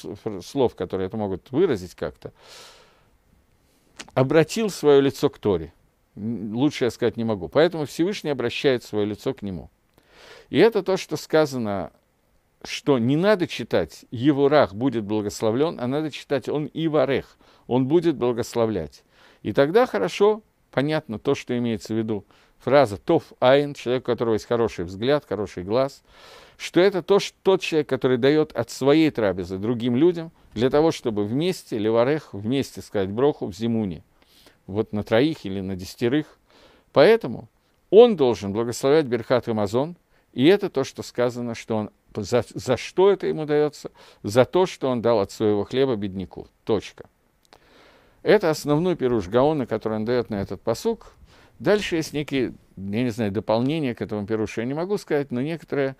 A: слов, которые это могут выразить как-то, обратил свое лицо к Торе. Лучше я сказать не могу. Поэтому Всевышний обращает свое лицо к нему. И это то, что сказано что не надо читать «Его рах будет благословлен», а надо читать «Он и варех», «Он будет благословлять». И тогда хорошо понятно то, что имеется в виду фраза «Тов айн», человек, у которого есть хороший взгляд, хороший глаз, что это то, что тот человек, который дает от своей трапезы другим людям, для того, чтобы вместе, леварех, вместе сказать броху в зимуне, вот на троих или на десятерых. Поэтому он должен благословлять Берхат Амазон, и это то, что сказано, что он за, за что это ему дается? За то, что он дал от своего хлеба бедняку. Точка. Это основной пируш Гаона, который он дает на этот посук. Дальше есть некие, я не знаю, дополнения к этому пирушу, я не могу сказать, но некоторые,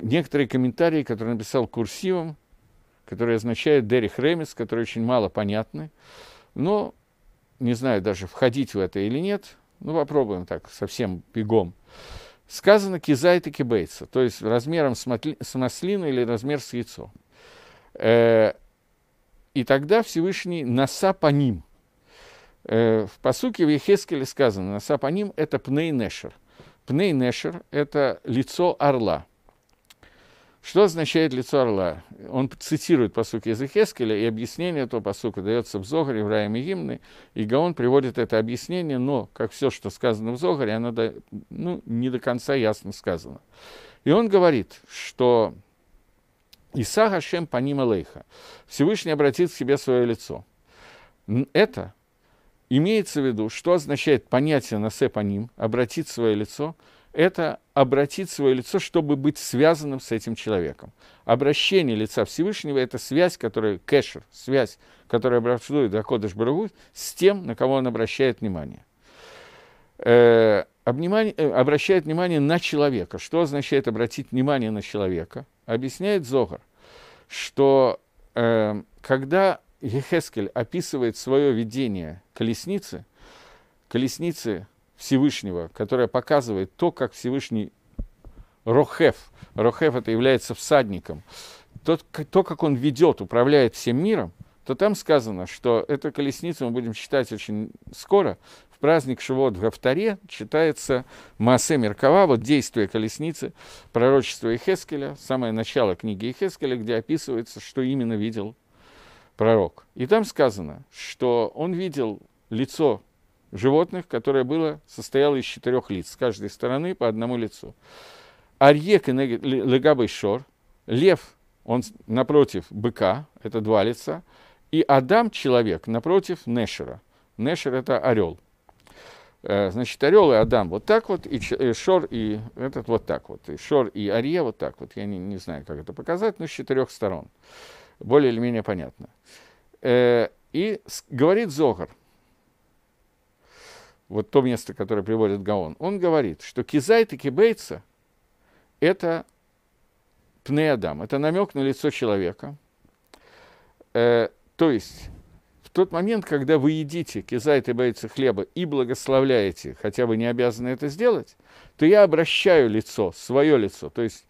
A: некоторые комментарии, которые написал курсивом, которые означают Дерих Ремис, которые очень мало понятны. Но не знаю даже, входить в это или нет. Ну, попробуем так, совсем бегом сказано кизайт и кибейца, то есть размером с, матли, или размер с яйцо. Э, и тогда Всевышний носа по ним. Э, в посуке в Ехескеле сказано, носа по ним – это пней нешер. Пней нешер – это лицо орла – что означает лицо орла? Он цитирует посук из Ихескеля, и объяснение этого посука дается в Зогаре, в Раиме Гимны, и Гаон приводит это объяснение, но, как все, что сказано в Зогаре, оно до, ну, не до конца ясно сказано. И он говорит, что «Иса Хашем паним Алейха» Всевышний обратит к себе свое лицо. Это имеется в виду, что означает понятие «насе паним» – «обратить свое лицо», это обратить свое лицо, чтобы быть связанным с этим человеком. Обращение лица Всевышнего – это связь, которая, кэшер, связь, которая образует Акодыш Барагу с тем, на кого он обращает внимание. Э, обнимание, э, обращает внимание на человека. Что означает обратить внимание на человека? Объясняет Зогар, что э, когда Ехескель описывает свое видение колесницы, колесницы Всевышнего, которая показывает то, как Всевышний Рохеф, Рохеф это является всадником, то, то, как он ведет, управляет всем миром, то там сказано, что эту колесницу мы будем читать очень скоро. В праздник Шивот в Гавтаре читается Маасе Меркава, вот действие колесницы, пророчество Ихескеля, самое начало книги Ихескеля, где описывается, что именно видел пророк. И там сказано, что он видел лицо животных, которое было, состояло из четырех лиц, с каждой стороны по одному лицу. Арьек и легабый шор, лев, он напротив быка, это два лица, и Адам – человек, напротив Нешера. Нешер – это орел. Э, значит, орел и Адам вот так вот, и Шор и этот вот так вот, и Шор и Арье вот так вот. Я не, не знаю, как это показать, но с четырех сторон. Более или менее понятно. Э, и говорит Зогар – вот то место, которое приводит Гаон, он говорит, что кизайт и кибейца – это пнеадам, это намек на лицо человека. Э, то есть в тот момент, когда вы едите кизайт и бейца хлеба и благословляете, хотя вы не обязаны это сделать, то я обращаю лицо, свое лицо. То есть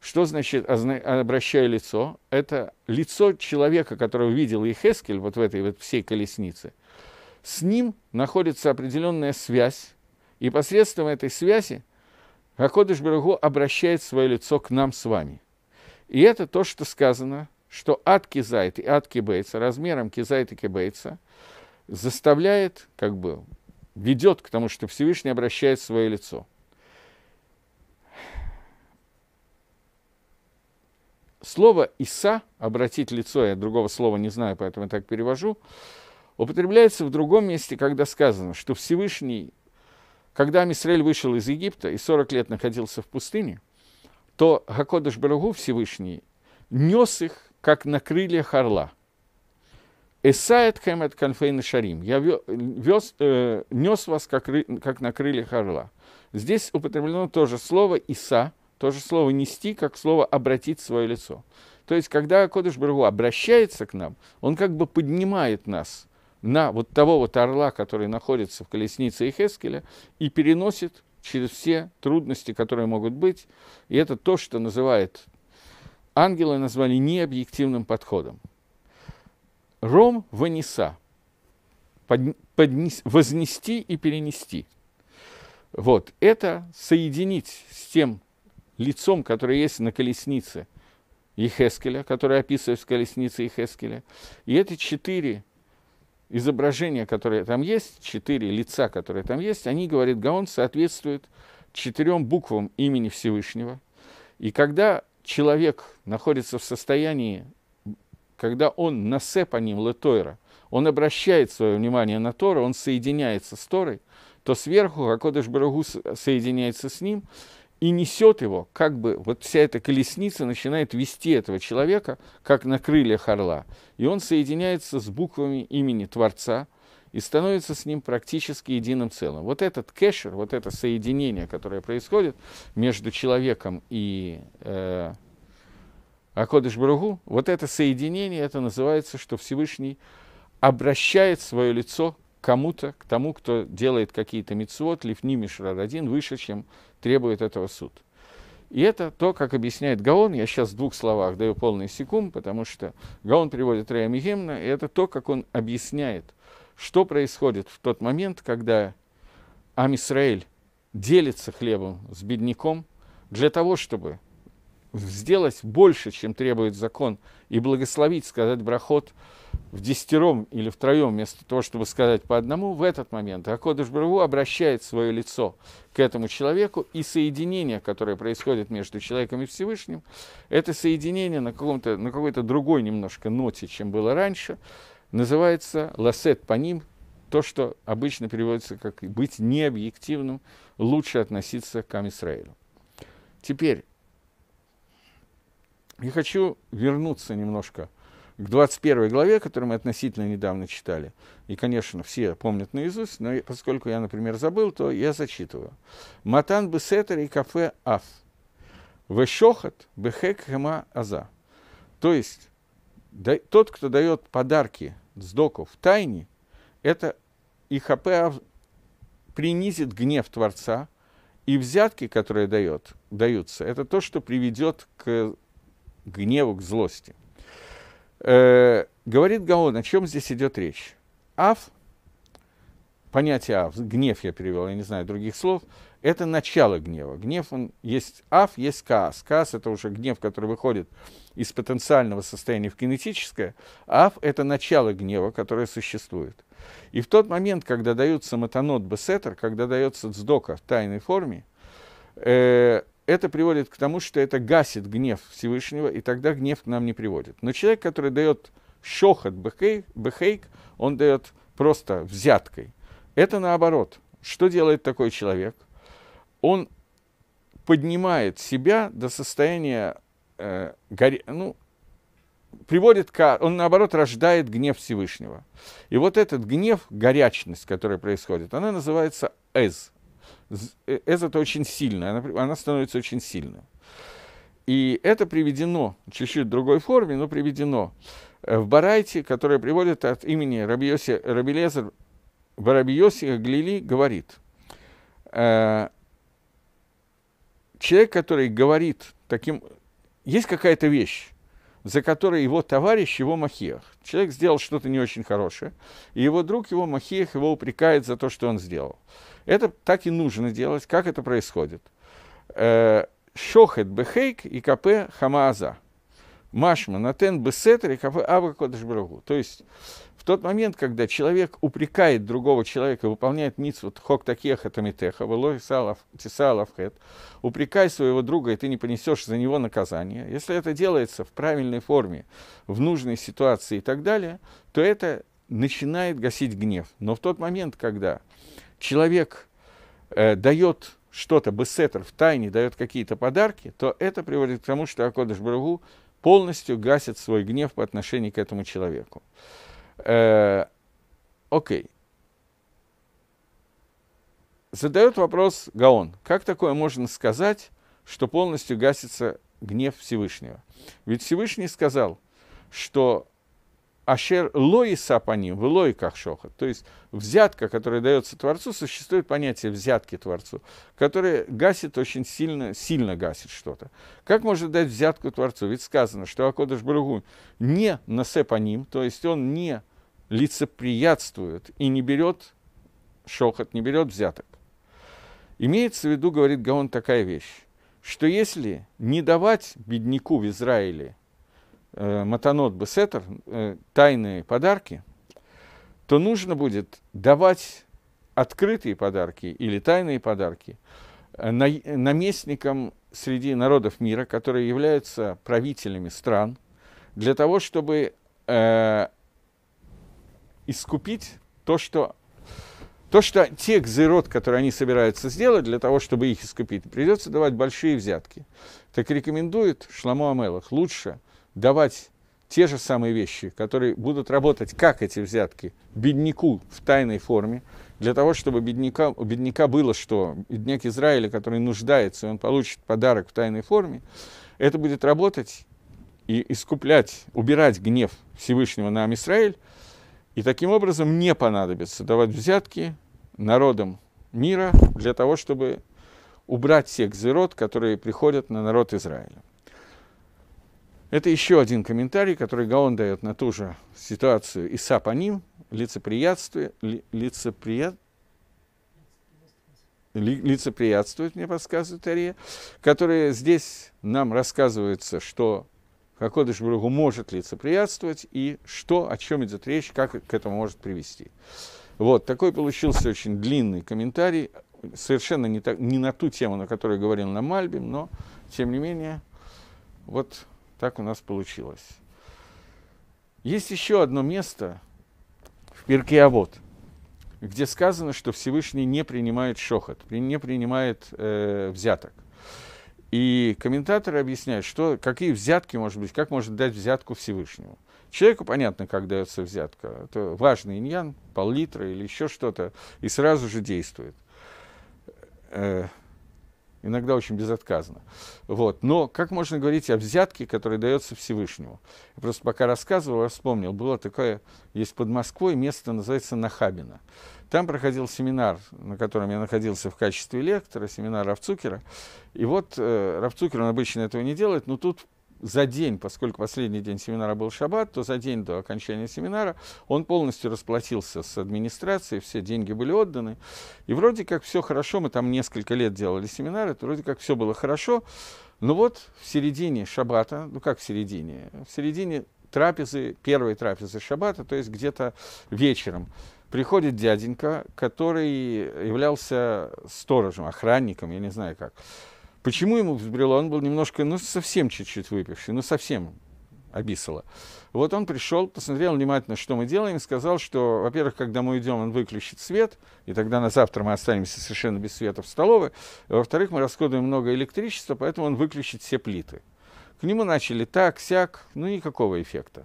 A: что значит обращаю лицо? Это лицо человека, которого видел Ихескель вот в этой вот всей колеснице – с ним находится определенная связь, и посредством этой связи Акодыш Барагу обращает свое лицо к нам с вами. И это то, что сказано, что ад кизайт и ад кибейца, размером кизайт и кибейца, заставляет, как бы, ведет к тому, что Всевышний обращает свое лицо. Слово «иса», обратить лицо, я другого слова не знаю, поэтому я так перевожу, употребляется в другом месте, когда сказано, что Всевышний, когда Мисрель вышел из Египта и 40 лет находился в пустыне, то Гакодыш Барагу Всевышний нес их, как на крыльях орла. Эсает Хэмет Конфейн Шарим. Я вез, э, нес вас, как, как на крыльях орла. Здесь употреблено тоже слово «иса», тоже слово «нести», как слово «обратить свое лицо». То есть, когда Кодыш Барагу обращается к нам, он как бы поднимает нас – на вот того вот орла, который находится в колеснице Ихескеля, и переносит через все трудности, которые могут быть. И это то, что называет ангелы назвали необъективным подходом. Ром ваниса под, поднес, вознести и перенести. Вот, это соединить с тем лицом, которое есть на колеснице Ехескеля, которое описывается в колеснице Ехескеля. И эти четыре изображения, которые там есть, четыре лица, которые там есть, они, говорит Гаон, соответствуют четырем буквам имени Всевышнего. И когда человек находится в состоянии, когда он насе по ним летойра, он обращает свое внимание на Тору, он соединяется с Торой, то сверху Акодыш Барагу соединяется с ним – и несет его, как бы вот вся эта колесница начинает вести этого человека, как на крыльях орла, и он соединяется с буквами имени Творца и становится с ним практически единым целым. Вот этот кэшер, вот это соединение, которое происходит между человеком и э, Акодыш Баругу, вот это соединение, это называется, что Всевышний обращает свое лицо кому-то, к тому, кто делает какие-то мицвод, лифни один выше, чем требует этого суд. И это то, как объясняет Гаон, я сейчас в двух словах даю полный секунд, потому что Гаон приводит Рея Мигемна, и это то, как он объясняет, что происходит в тот момент, когда Амисраэль делится хлебом с бедняком для того, чтобы сделать больше, чем требует закон, и благословить, сказать брахот, в десятером или втроем, вместо того, чтобы сказать по одному, в этот момент Акодыш Браву обращает свое лицо к этому человеку, и соединение, которое происходит между человеком и Всевышним, это соединение на, каком-то, на какой-то другой немножко ноте, чем было раньше, называется «ласет по ним», то, что обычно переводится как «быть необъективным», лучше относиться к Амисраилю. Теперь я хочу вернуться немножко – к 21 главе, которую мы относительно недавно читали. И, конечно, все помнят наизусть, но поскольку я, например, забыл, то я зачитываю. «Матан бесетер и кафе аф, вешохат бехек хема аза». То есть, да, тот, кто дает подарки сдоку в тайне, это и хп аф принизит гнев Творца, и взятки, которые дает, даются, это то, что приведет к гневу, к злости. Э, говорит Гаон, о чем здесь идет речь? Аф понятие Аф гнев я перевел, я не знаю других слов, это начало гнева. Гнев, он есть аф, есть каас. Каас – это уже гнев, который выходит из потенциального состояния в кинетическое. Аф – это начало гнева, которое существует. И в тот момент, когда даются матанот бесетер, когда дается цдока в тайной форме, э, это приводит к тому, что это гасит гнев Всевышнего, и тогда гнев к нам не приводит. Но человек, который дает шохот бехейк, бехейк он дает просто взяткой. Это наоборот. Что делает такой человек? Он поднимает себя до состояния э, горе, ну, приводит к... Он, наоборот, рождает гнев Всевышнего. И вот этот гнев, горячность, которая происходит, она называется «эз», Э, это очень сильно, она, она становится очень сильной. И это приведено чуть-чуть в другой форме, но приведено э, в Барайте, которое приводит от имени Рабиоси, Рабилезер Барабиоси Глили, говорит, э, человек, который говорит таким... Есть какая-то вещь, за которой его товарищ его махех. Человек сделал что-то не очень хорошее, и его друг его махех его упрекает за то, что он сделал. Это так и нужно делать. Как это происходит? Э, Шохет бехейк и КП хамааза. Машма натен бесетер и КП абра То есть в тот момент, когда человек упрекает другого человека, выполняет вот хок такеха тамитеха, вылой тесалов упрекай своего друга, и ты не понесешь за него наказание, если это делается в правильной форме, в нужной ситуации и так далее, то это начинает гасить гнев. Но в тот момент, когда человек э, дает что-то, бессетер в тайне дает какие-то подарки, то это приводит к тому, что Акодыш Барагу полностью гасит свой гнев по отношению к этому человеку. Э, окей. Задает вопрос Гаон, как такое можно сказать, что полностью гасится гнев Всевышнего? Ведь Всевышний сказал, что Ашер лоиса по ним, в лой как шоха. То есть взятка, которая дается Творцу, существует понятие взятки Творцу, которое гасит очень сильно, сильно гасит что-то. Как можно дать взятку Творцу? Ведь сказано, что Акодыш Баругу не насе по ним, то есть он не лицеприятствует и не берет шохот, не берет взяток. Имеется в виду, говорит Гаон, такая вещь, что если не давать бедняку в Израиле Э, матанот бесетер, э, тайные подарки, то нужно будет давать открытые подарки или тайные подарки э, наместникам среди народов мира, которые являются правителями стран, для того, чтобы э, искупить то, что то, что те кзырот, которые они собираются сделать, для того, чтобы их искупить, придется давать большие взятки. Так рекомендует Шламу Амелах, лучше давать те же самые вещи, которые будут работать, как эти взятки, бедняку в тайной форме, для того, чтобы бедняка, у бедняка было что, бедняк Израиля, который нуждается, и он получит подарок в тайной форме, это будет работать и искуплять, убирать гнев Всевышнего на Израиль и таким образом не понадобится давать взятки народам мира для того, чтобы убрать всех зерот, которые приходят на народ Израиля. Это еще один комментарий, который Гаон дает на ту же ситуацию Иса по ним, лицеприятствие, ли, лицеприят... Ли, лицеприятствует, мне подсказывает Ария, которые здесь нам рассказывается, что Хакодыш Бругу может лицеприятствовать и что, о чем идет речь, как к этому может привести. Вот, такой получился очень длинный комментарий, совершенно не, так, не на ту тему, на которой говорил на Мальбим, но, тем не менее, вот так у нас получилось. Есть еще одно место в Пирке Авод, где сказано, что Всевышний не принимает шохот, не принимает э, взяток. И комментаторы объясняют, что, какие взятки, может быть, как может дать взятку Всевышнему. Человеку понятно, как дается взятка. Это важный иньян, пол-литра или еще что-то, и сразу же действует. Э, иногда очень безотказно. Вот. Но как можно говорить о взятке, которая дается Всевышнему? Я просто пока рассказывал, а вспомнил, было такое, есть под Москвой место, называется Нахабино. Там проходил семинар, на котором я находился в качестве лектора, семинар Равцукера. И вот э, Равцукер, он обычно этого не делает, но тут за день, поскольку последний день семинара был шаббат, то за день до окончания семинара он полностью расплатился с администрацией, все деньги были отданы. И вроде как все хорошо, мы там несколько лет делали семинары, то вроде как все было хорошо. Но вот в середине шаббата, ну как в середине, в середине трапезы, первой трапезы шаббата, то есть где-то вечером, приходит дяденька, который являлся сторожем, охранником, я не знаю как, Почему ему взбрело? Он был немножко, ну, совсем чуть-чуть выпивший, ну, совсем обисало. Вот он пришел, посмотрел внимательно, что мы делаем, сказал, что, во-первых, когда мы идем, он выключит свет, и тогда на завтра мы останемся совершенно без света в столовой. Во-вторых, мы расходуем много электричества, поэтому он выключит все плиты. К нему начали так, сяк, ну, никакого эффекта.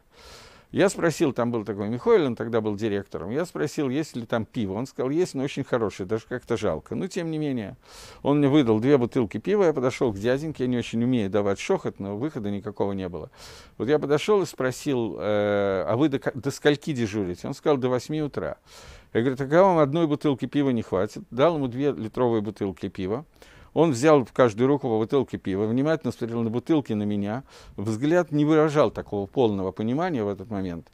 A: Я спросил, там был такой Михаил, он тогда был директором, я спросил, есть ли там пиво. Он сказал, есть, но очень хорошее, даже как-то жалко. Но тем не менее, он мне выдал две бутылки пива, я подошел к дяденьке, я не очень умею давать шохот, но выхода никакого не было. Вот я подошел и спросил, э, а вы до, до скольки дежурите? Он сказал, до 8 утра. Я говорю, так а вам одной бутылки пива не хватит. Дал ему две литровые бутылки пива. Он взял в каждую руку по бутылке пива, внимательно смотрел на бутылки, на меня. Взгляд не выражал такого полного понимания в этот момент.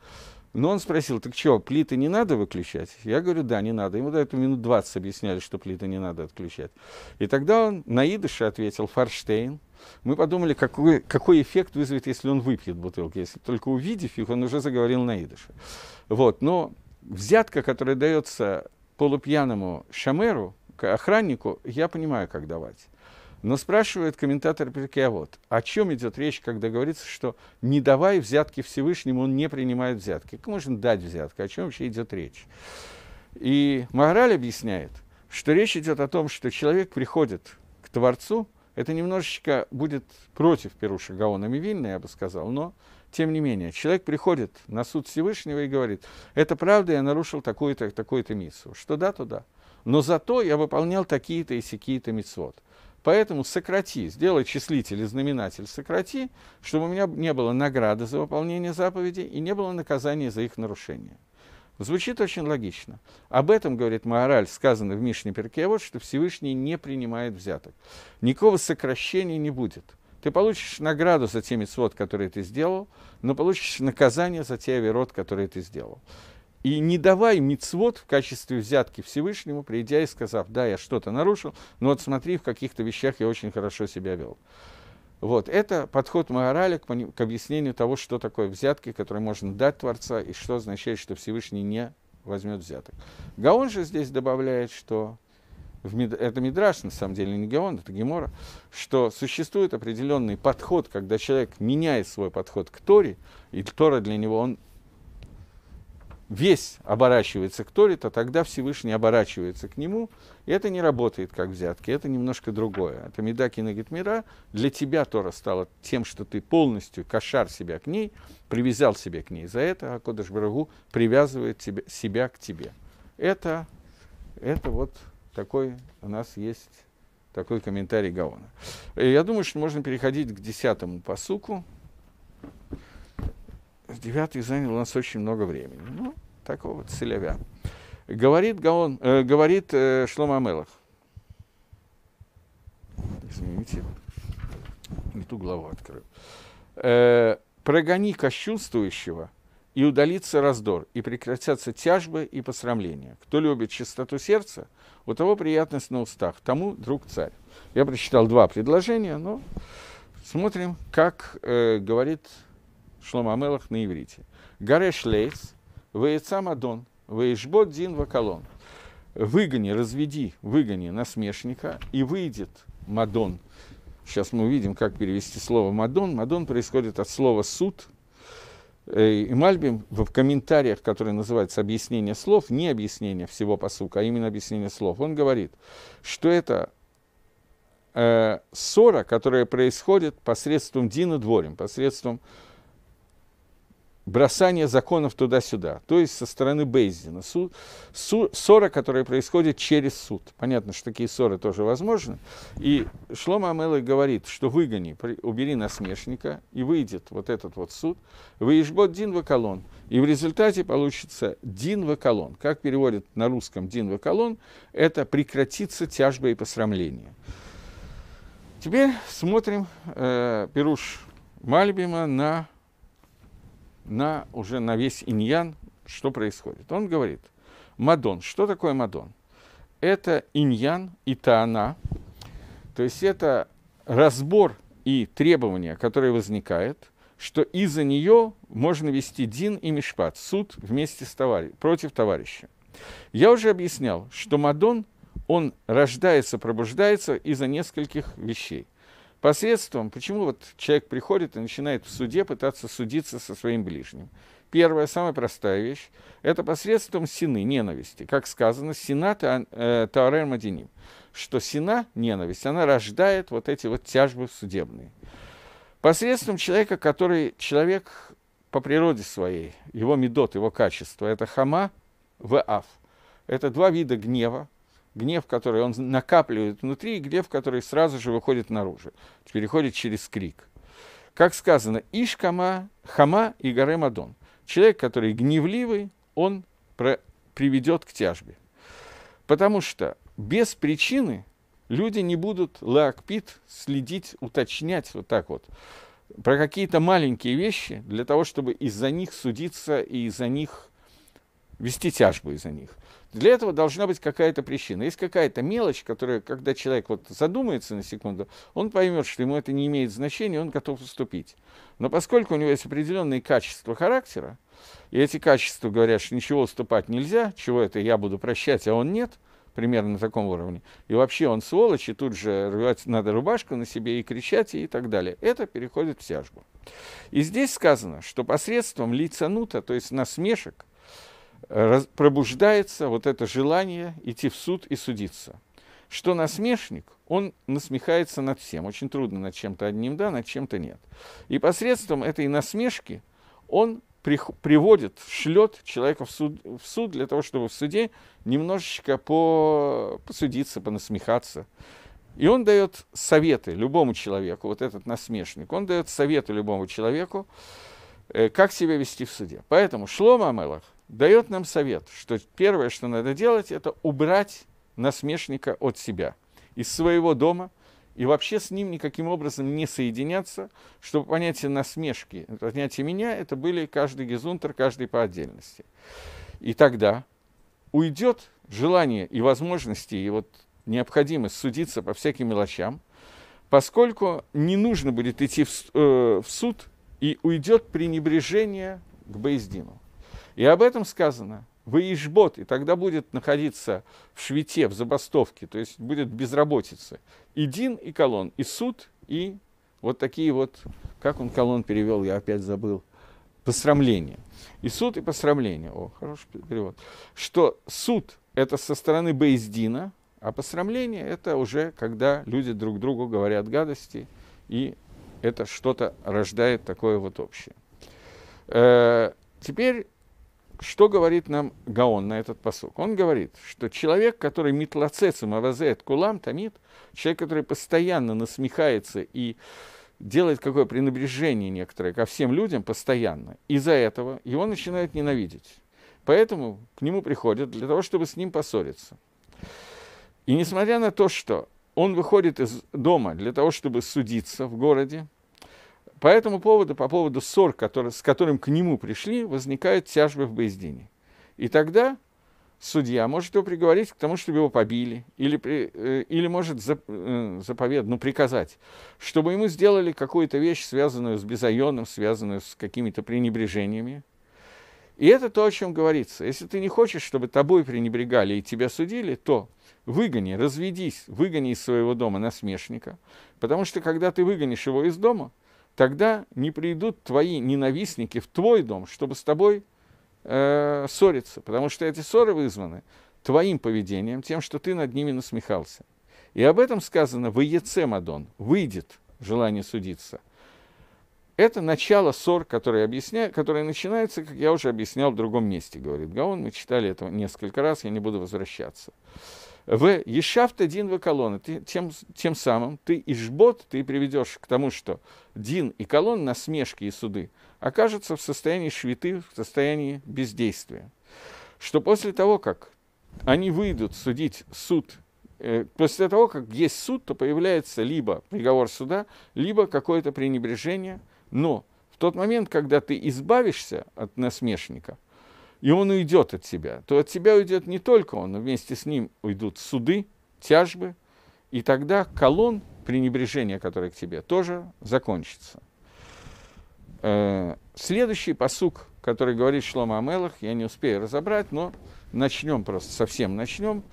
A: Но он спросил, так что, плиты не надо выключать? Я говорю, да, не надо. Ему до этого минут 20 объясняли, что плиты не надо отключать. И тогда он на идыше ответил Фарштейн. Мы подумали, какой, какой эффект вызовет, если он выпьет бутылки. Если только увидев их, он уже заговорил на идыше. Вот, но взятка, которая дается полупьяному шамеру, охраннику, я понимаю, как давать. Но спрашивает комментатор Перкея а вот, о чем идет речь, когда говорится, что не давай взятки Всевышнему, он не принимает взятки. Как можно дать взятку? О чем вообще идет речь? И мораль объясняет, что речь идет о том, что человек приходит к Творцу, это немножечко будет против Перуша Гаона Мивильна, я бы сказал, но тем не менее, человек приходит на суд Всевышнего и говорит, это правда, я нарушил такую-то, такую-то миссу. Что да, то да но зато я выполнял такие-то и сякие-то мицвод. Поэтому сократи, сделай числитель и знаменатель сократи, чтобы у меня не было награды за выполнение заповедей и не было наказания за их нарушение. Звучит очень логично. Об этом, говорит Маораль, сказано в Мишне Перке, вот что Всевышний не принимает взяток. Никакого сокращения не будет. Ты получишь награду за те митцвот, которые ты сделал, но получишь наказание за те авирот, которые ты сделал. И не давай мицвод в качестве взятки Всевышнему, придя и сказав, да, я что-то нарушил, но вот смотри, в каких-то вещах я очень хорошо себя вел. Вот, это подход Магараля к, к объяснению того, что такое взятки, которые можно дать Творца, и что означает, что Всевышний не возьмет взяток. Гаон же здесь добавляет, что в мид... это Мидраш, на самом деле, не Гаон, это Гемора, что существует определенный подход, когда человек меняет свой подход к Торе, и Тора для него, он весь оборачивается к Торе, то тогда Всевышний оборачивается к нему, и это не работает как взятки, это немножко другое. Это Медаки Нагитмира, для тебя Тора стала тем, что ты полностью кошар себя к ней, привязал себя к ней. За это Акодыш Барагу привязывает тебя, себя к тебе. Это, это вот такой у нас есть такой комментарий Гаона. Э, я думаю, что можно переходить к десятому посуку. Девятый занял у нас очень много времени. Ну, такого целевя. Говорит, Гаон, э, говорит э, Шлома Амелах. Извините, не ту главу открыл. Э, «Прогони кощунствующего, и удалится раздор, и прекратятся тяжбы и посрамления. Кто любит чистоту сердца, у того приятность на устах, тому друг царь». Я прочитал два предложения, но смотрим, как э, говорит Шлома Мелах на иврите. Гареш лейс, вейца мадон, вейшбот дин вакалон. Выгони, разведи, выгони насмешника, и выйдет мадон. Сейчас мы увидим, как перевести слово мадон. Мадон происходит от слова суд, э, и Мальбим в комментариях, которые называются «Объяснение слов», не объяснение всего посука, а именно объяснение слов, он говорит, что это э, ссора, которая происходит посредством Дина Дворим, посредством бросание законов туда-сюда, то есть со стороны Бейзина Су, су, ссора, которая происходит через суд. Понятно, что такие ссоры тоже возможны. И Шлома Амелы говорит, что выгони, убери насмешника, и выйдет вот этот вот суд, выезжбот дин ваколон. И в результате получится дин ваколон. Как переводит на русском дин ваколон, это прекратится тяжба и посрамление. Теперь смотрим э, Перуш Мальбима на на, уже на весь иньян, что происходит. Он говорит, Мадон, что такое Мадон? Это иньян и таана, то есть это разбор и требования, которые возникают, что из-за нее можно вести дин и мишпат, суд вместе с товарищем, против товарища. Я уже объяснял, что Мадон, он рождается, пробуждается из-за нескольких вещей. Посредством, почему вот человек приходит и начинает в суде пытаться судиться со своим ближним. Первая, самая простая вещь, это посредством сины, ненависти. Как сказано, сина э, таорер мадиним, что сина, ненависть, она рождает вот эти вот тяжбы судебные. Посредством человека, который человек по природе своей, его медот, его качество, это хама, ваав. Это два вида гнева, гнев, который он накапливает внутри, и гнев, который сразу же выходит наружу, переходит через крик. Как сказано, Ишкама, Хама и Гаре Человек, который гневливый, он приведет к тяжбе. Потому что без причины люди не будут лакпит следить, уточнять вот так вот про какие-то маленькие вещи для того, чтобы из-за них судиться и из-за них вести тяжбу из-за них. Для этого должна быть какая-то причина. Есть какая-то мелочь, которая, когда человек вот задумается на секунду, он поймет, что ему это не имеет значения, он готов уступить. Но поскольку у него есть определенные качества характера, и эти качества говорят, что ничего уступать нельзя, чего это я буду прощать, а он нет, примерно на таком уровне. И вообще он сволочь, и тут же рвать надо рубашку на себе и кричать, и так далее. Это переходит в тяжбу. И здесь сказано, что посредством лица лицанута, то есть насмешек, пробуждается вот это желание идти в суд и судиться. Что насмешник, он насмехается над всем. Очень трудно над чем-то одним да, над чем-то нет. И посредством этой насмешки он приводит, шлет человека в суд, в суд для того, чтобы в суде немножечко по, посудиться, понасмехаться. И он дает советы любому человеку, вот этот насмешник, он дает советы любому человеку, э, как себя вести в суде. Поэтому Шлома Амелах дает нам совет, что первое, что надо делать, это убрать насмешника от себя, из своего дома, и вообще с ним никаким образом не соединяться, чтобы понятие насмешки, понятие меня, это были каждый гизунтер, каждый по отдельности. И тогда уйдет желание и возможности, и вот необходимость судиться по всяким мелочам, поскольку не нужно будет идти в, э, в суд, и уйдет пренебрежение к Бейздину. И об этом сказано. Вы ишбот, и тогда будет находиться в швите, в забастовке, то есть будет безработица. И Дин, и Колон, и суд, и вот такие вот, как он Колон перевел, я опять забыл, посрамление. И суд, и посрамление. О, хороший перевод. Что суд – это со стороны Бейздина, а посрамление – это уже когда люди друг другу говорят гадости, и это что-то рождает такое вот общее. Э, теперь что говорит нам Гаон на этот посок? Он говорит, что человек, который митлацецем авазеет кулам, томит, человек, который постоянно насмехается и делает какое пренебрежение некоторое ко всем людям постоянно, из-за этого его начинают ненавидеть. Поэтому к нему приходят для того, чтобы с ним поссориться. И несмотря на то, что он выходит из дома для того, чтобы судиться в городе, по этому поводу, по поводу ссор, которые, с которым к нему пришли, возникают тяжбы в Бейздине. И тогда судья может его приговорить к тому, чтобы его побили, или, э, или может э, заповед, ну, приказать, чтобы ему сделали какую-то вещь, связанную с безайоном, связанную с какими-то пренебрежениями. И это то, о чем говорится. Если ты не хочешь, чтобы тобой пренебрегали и тебя судили, то выгони, разведись, выгони из своего дома насмешника, потому что когда ты выгонишь его из дома – тогда не придут твои ненавистники в твой дом, чтобы с тобой э, ссориться, потому что эти ссоры вызваны твоим поведением, тем, что ты над ними насмехался. И об этом сказано в Еце Мадон, выйдет желание судиться. Это начало ссор, который объясня... который начинается, как я уже объяснял в другом месте, говорит Гаон. Мы читали это несколько раз, я не буду возвращаться. В Ешафта Дин Вакалона, ты тем, тем самым, ты и жбот, ты приведешь к тому, что Дин и Колон, насмешки и суды, окажутся в состоянии швиты, в состоянии бездействия. Что после того, как они выйдут судить суд э, после того, как есть суд, то появляется либо приговор суда, либо какое-то пренебрежение. Но в тот момент, когда ты избавишься от насмешника – и он уйдет от тебя, то от тебя уйдет не только он, но вместе с ним уйдут суды, тяжбы, и тогда колон, пренебрежение, которое к тебе, тоже закончится. Э, следующий посук, который говорит Шлома Амелах, я не успею разобрать, но начнем просто, совсем начнем.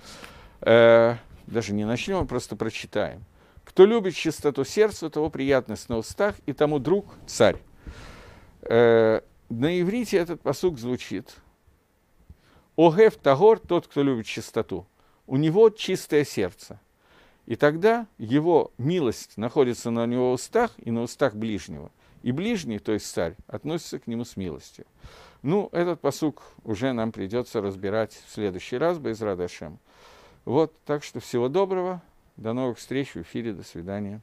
A: Э, даже не начнем, а просто прочитаем. Кто любит чистоту сердца, того приятность на устах, и тому друг царь. Э, на иврите этот посук звучит – Огеф Тагор, тот, кто любит чистоту, у него чистое сердце. И тогда его милость находится на его устах и на устах ближнего. И ближний, то есть царь, относится к нему с милостью. Ну, этот посук уже нам придется разбирать в следующий раз, Байзрадашем. Вот, так что всего доброго, до новых встреч в эфире, до свидания.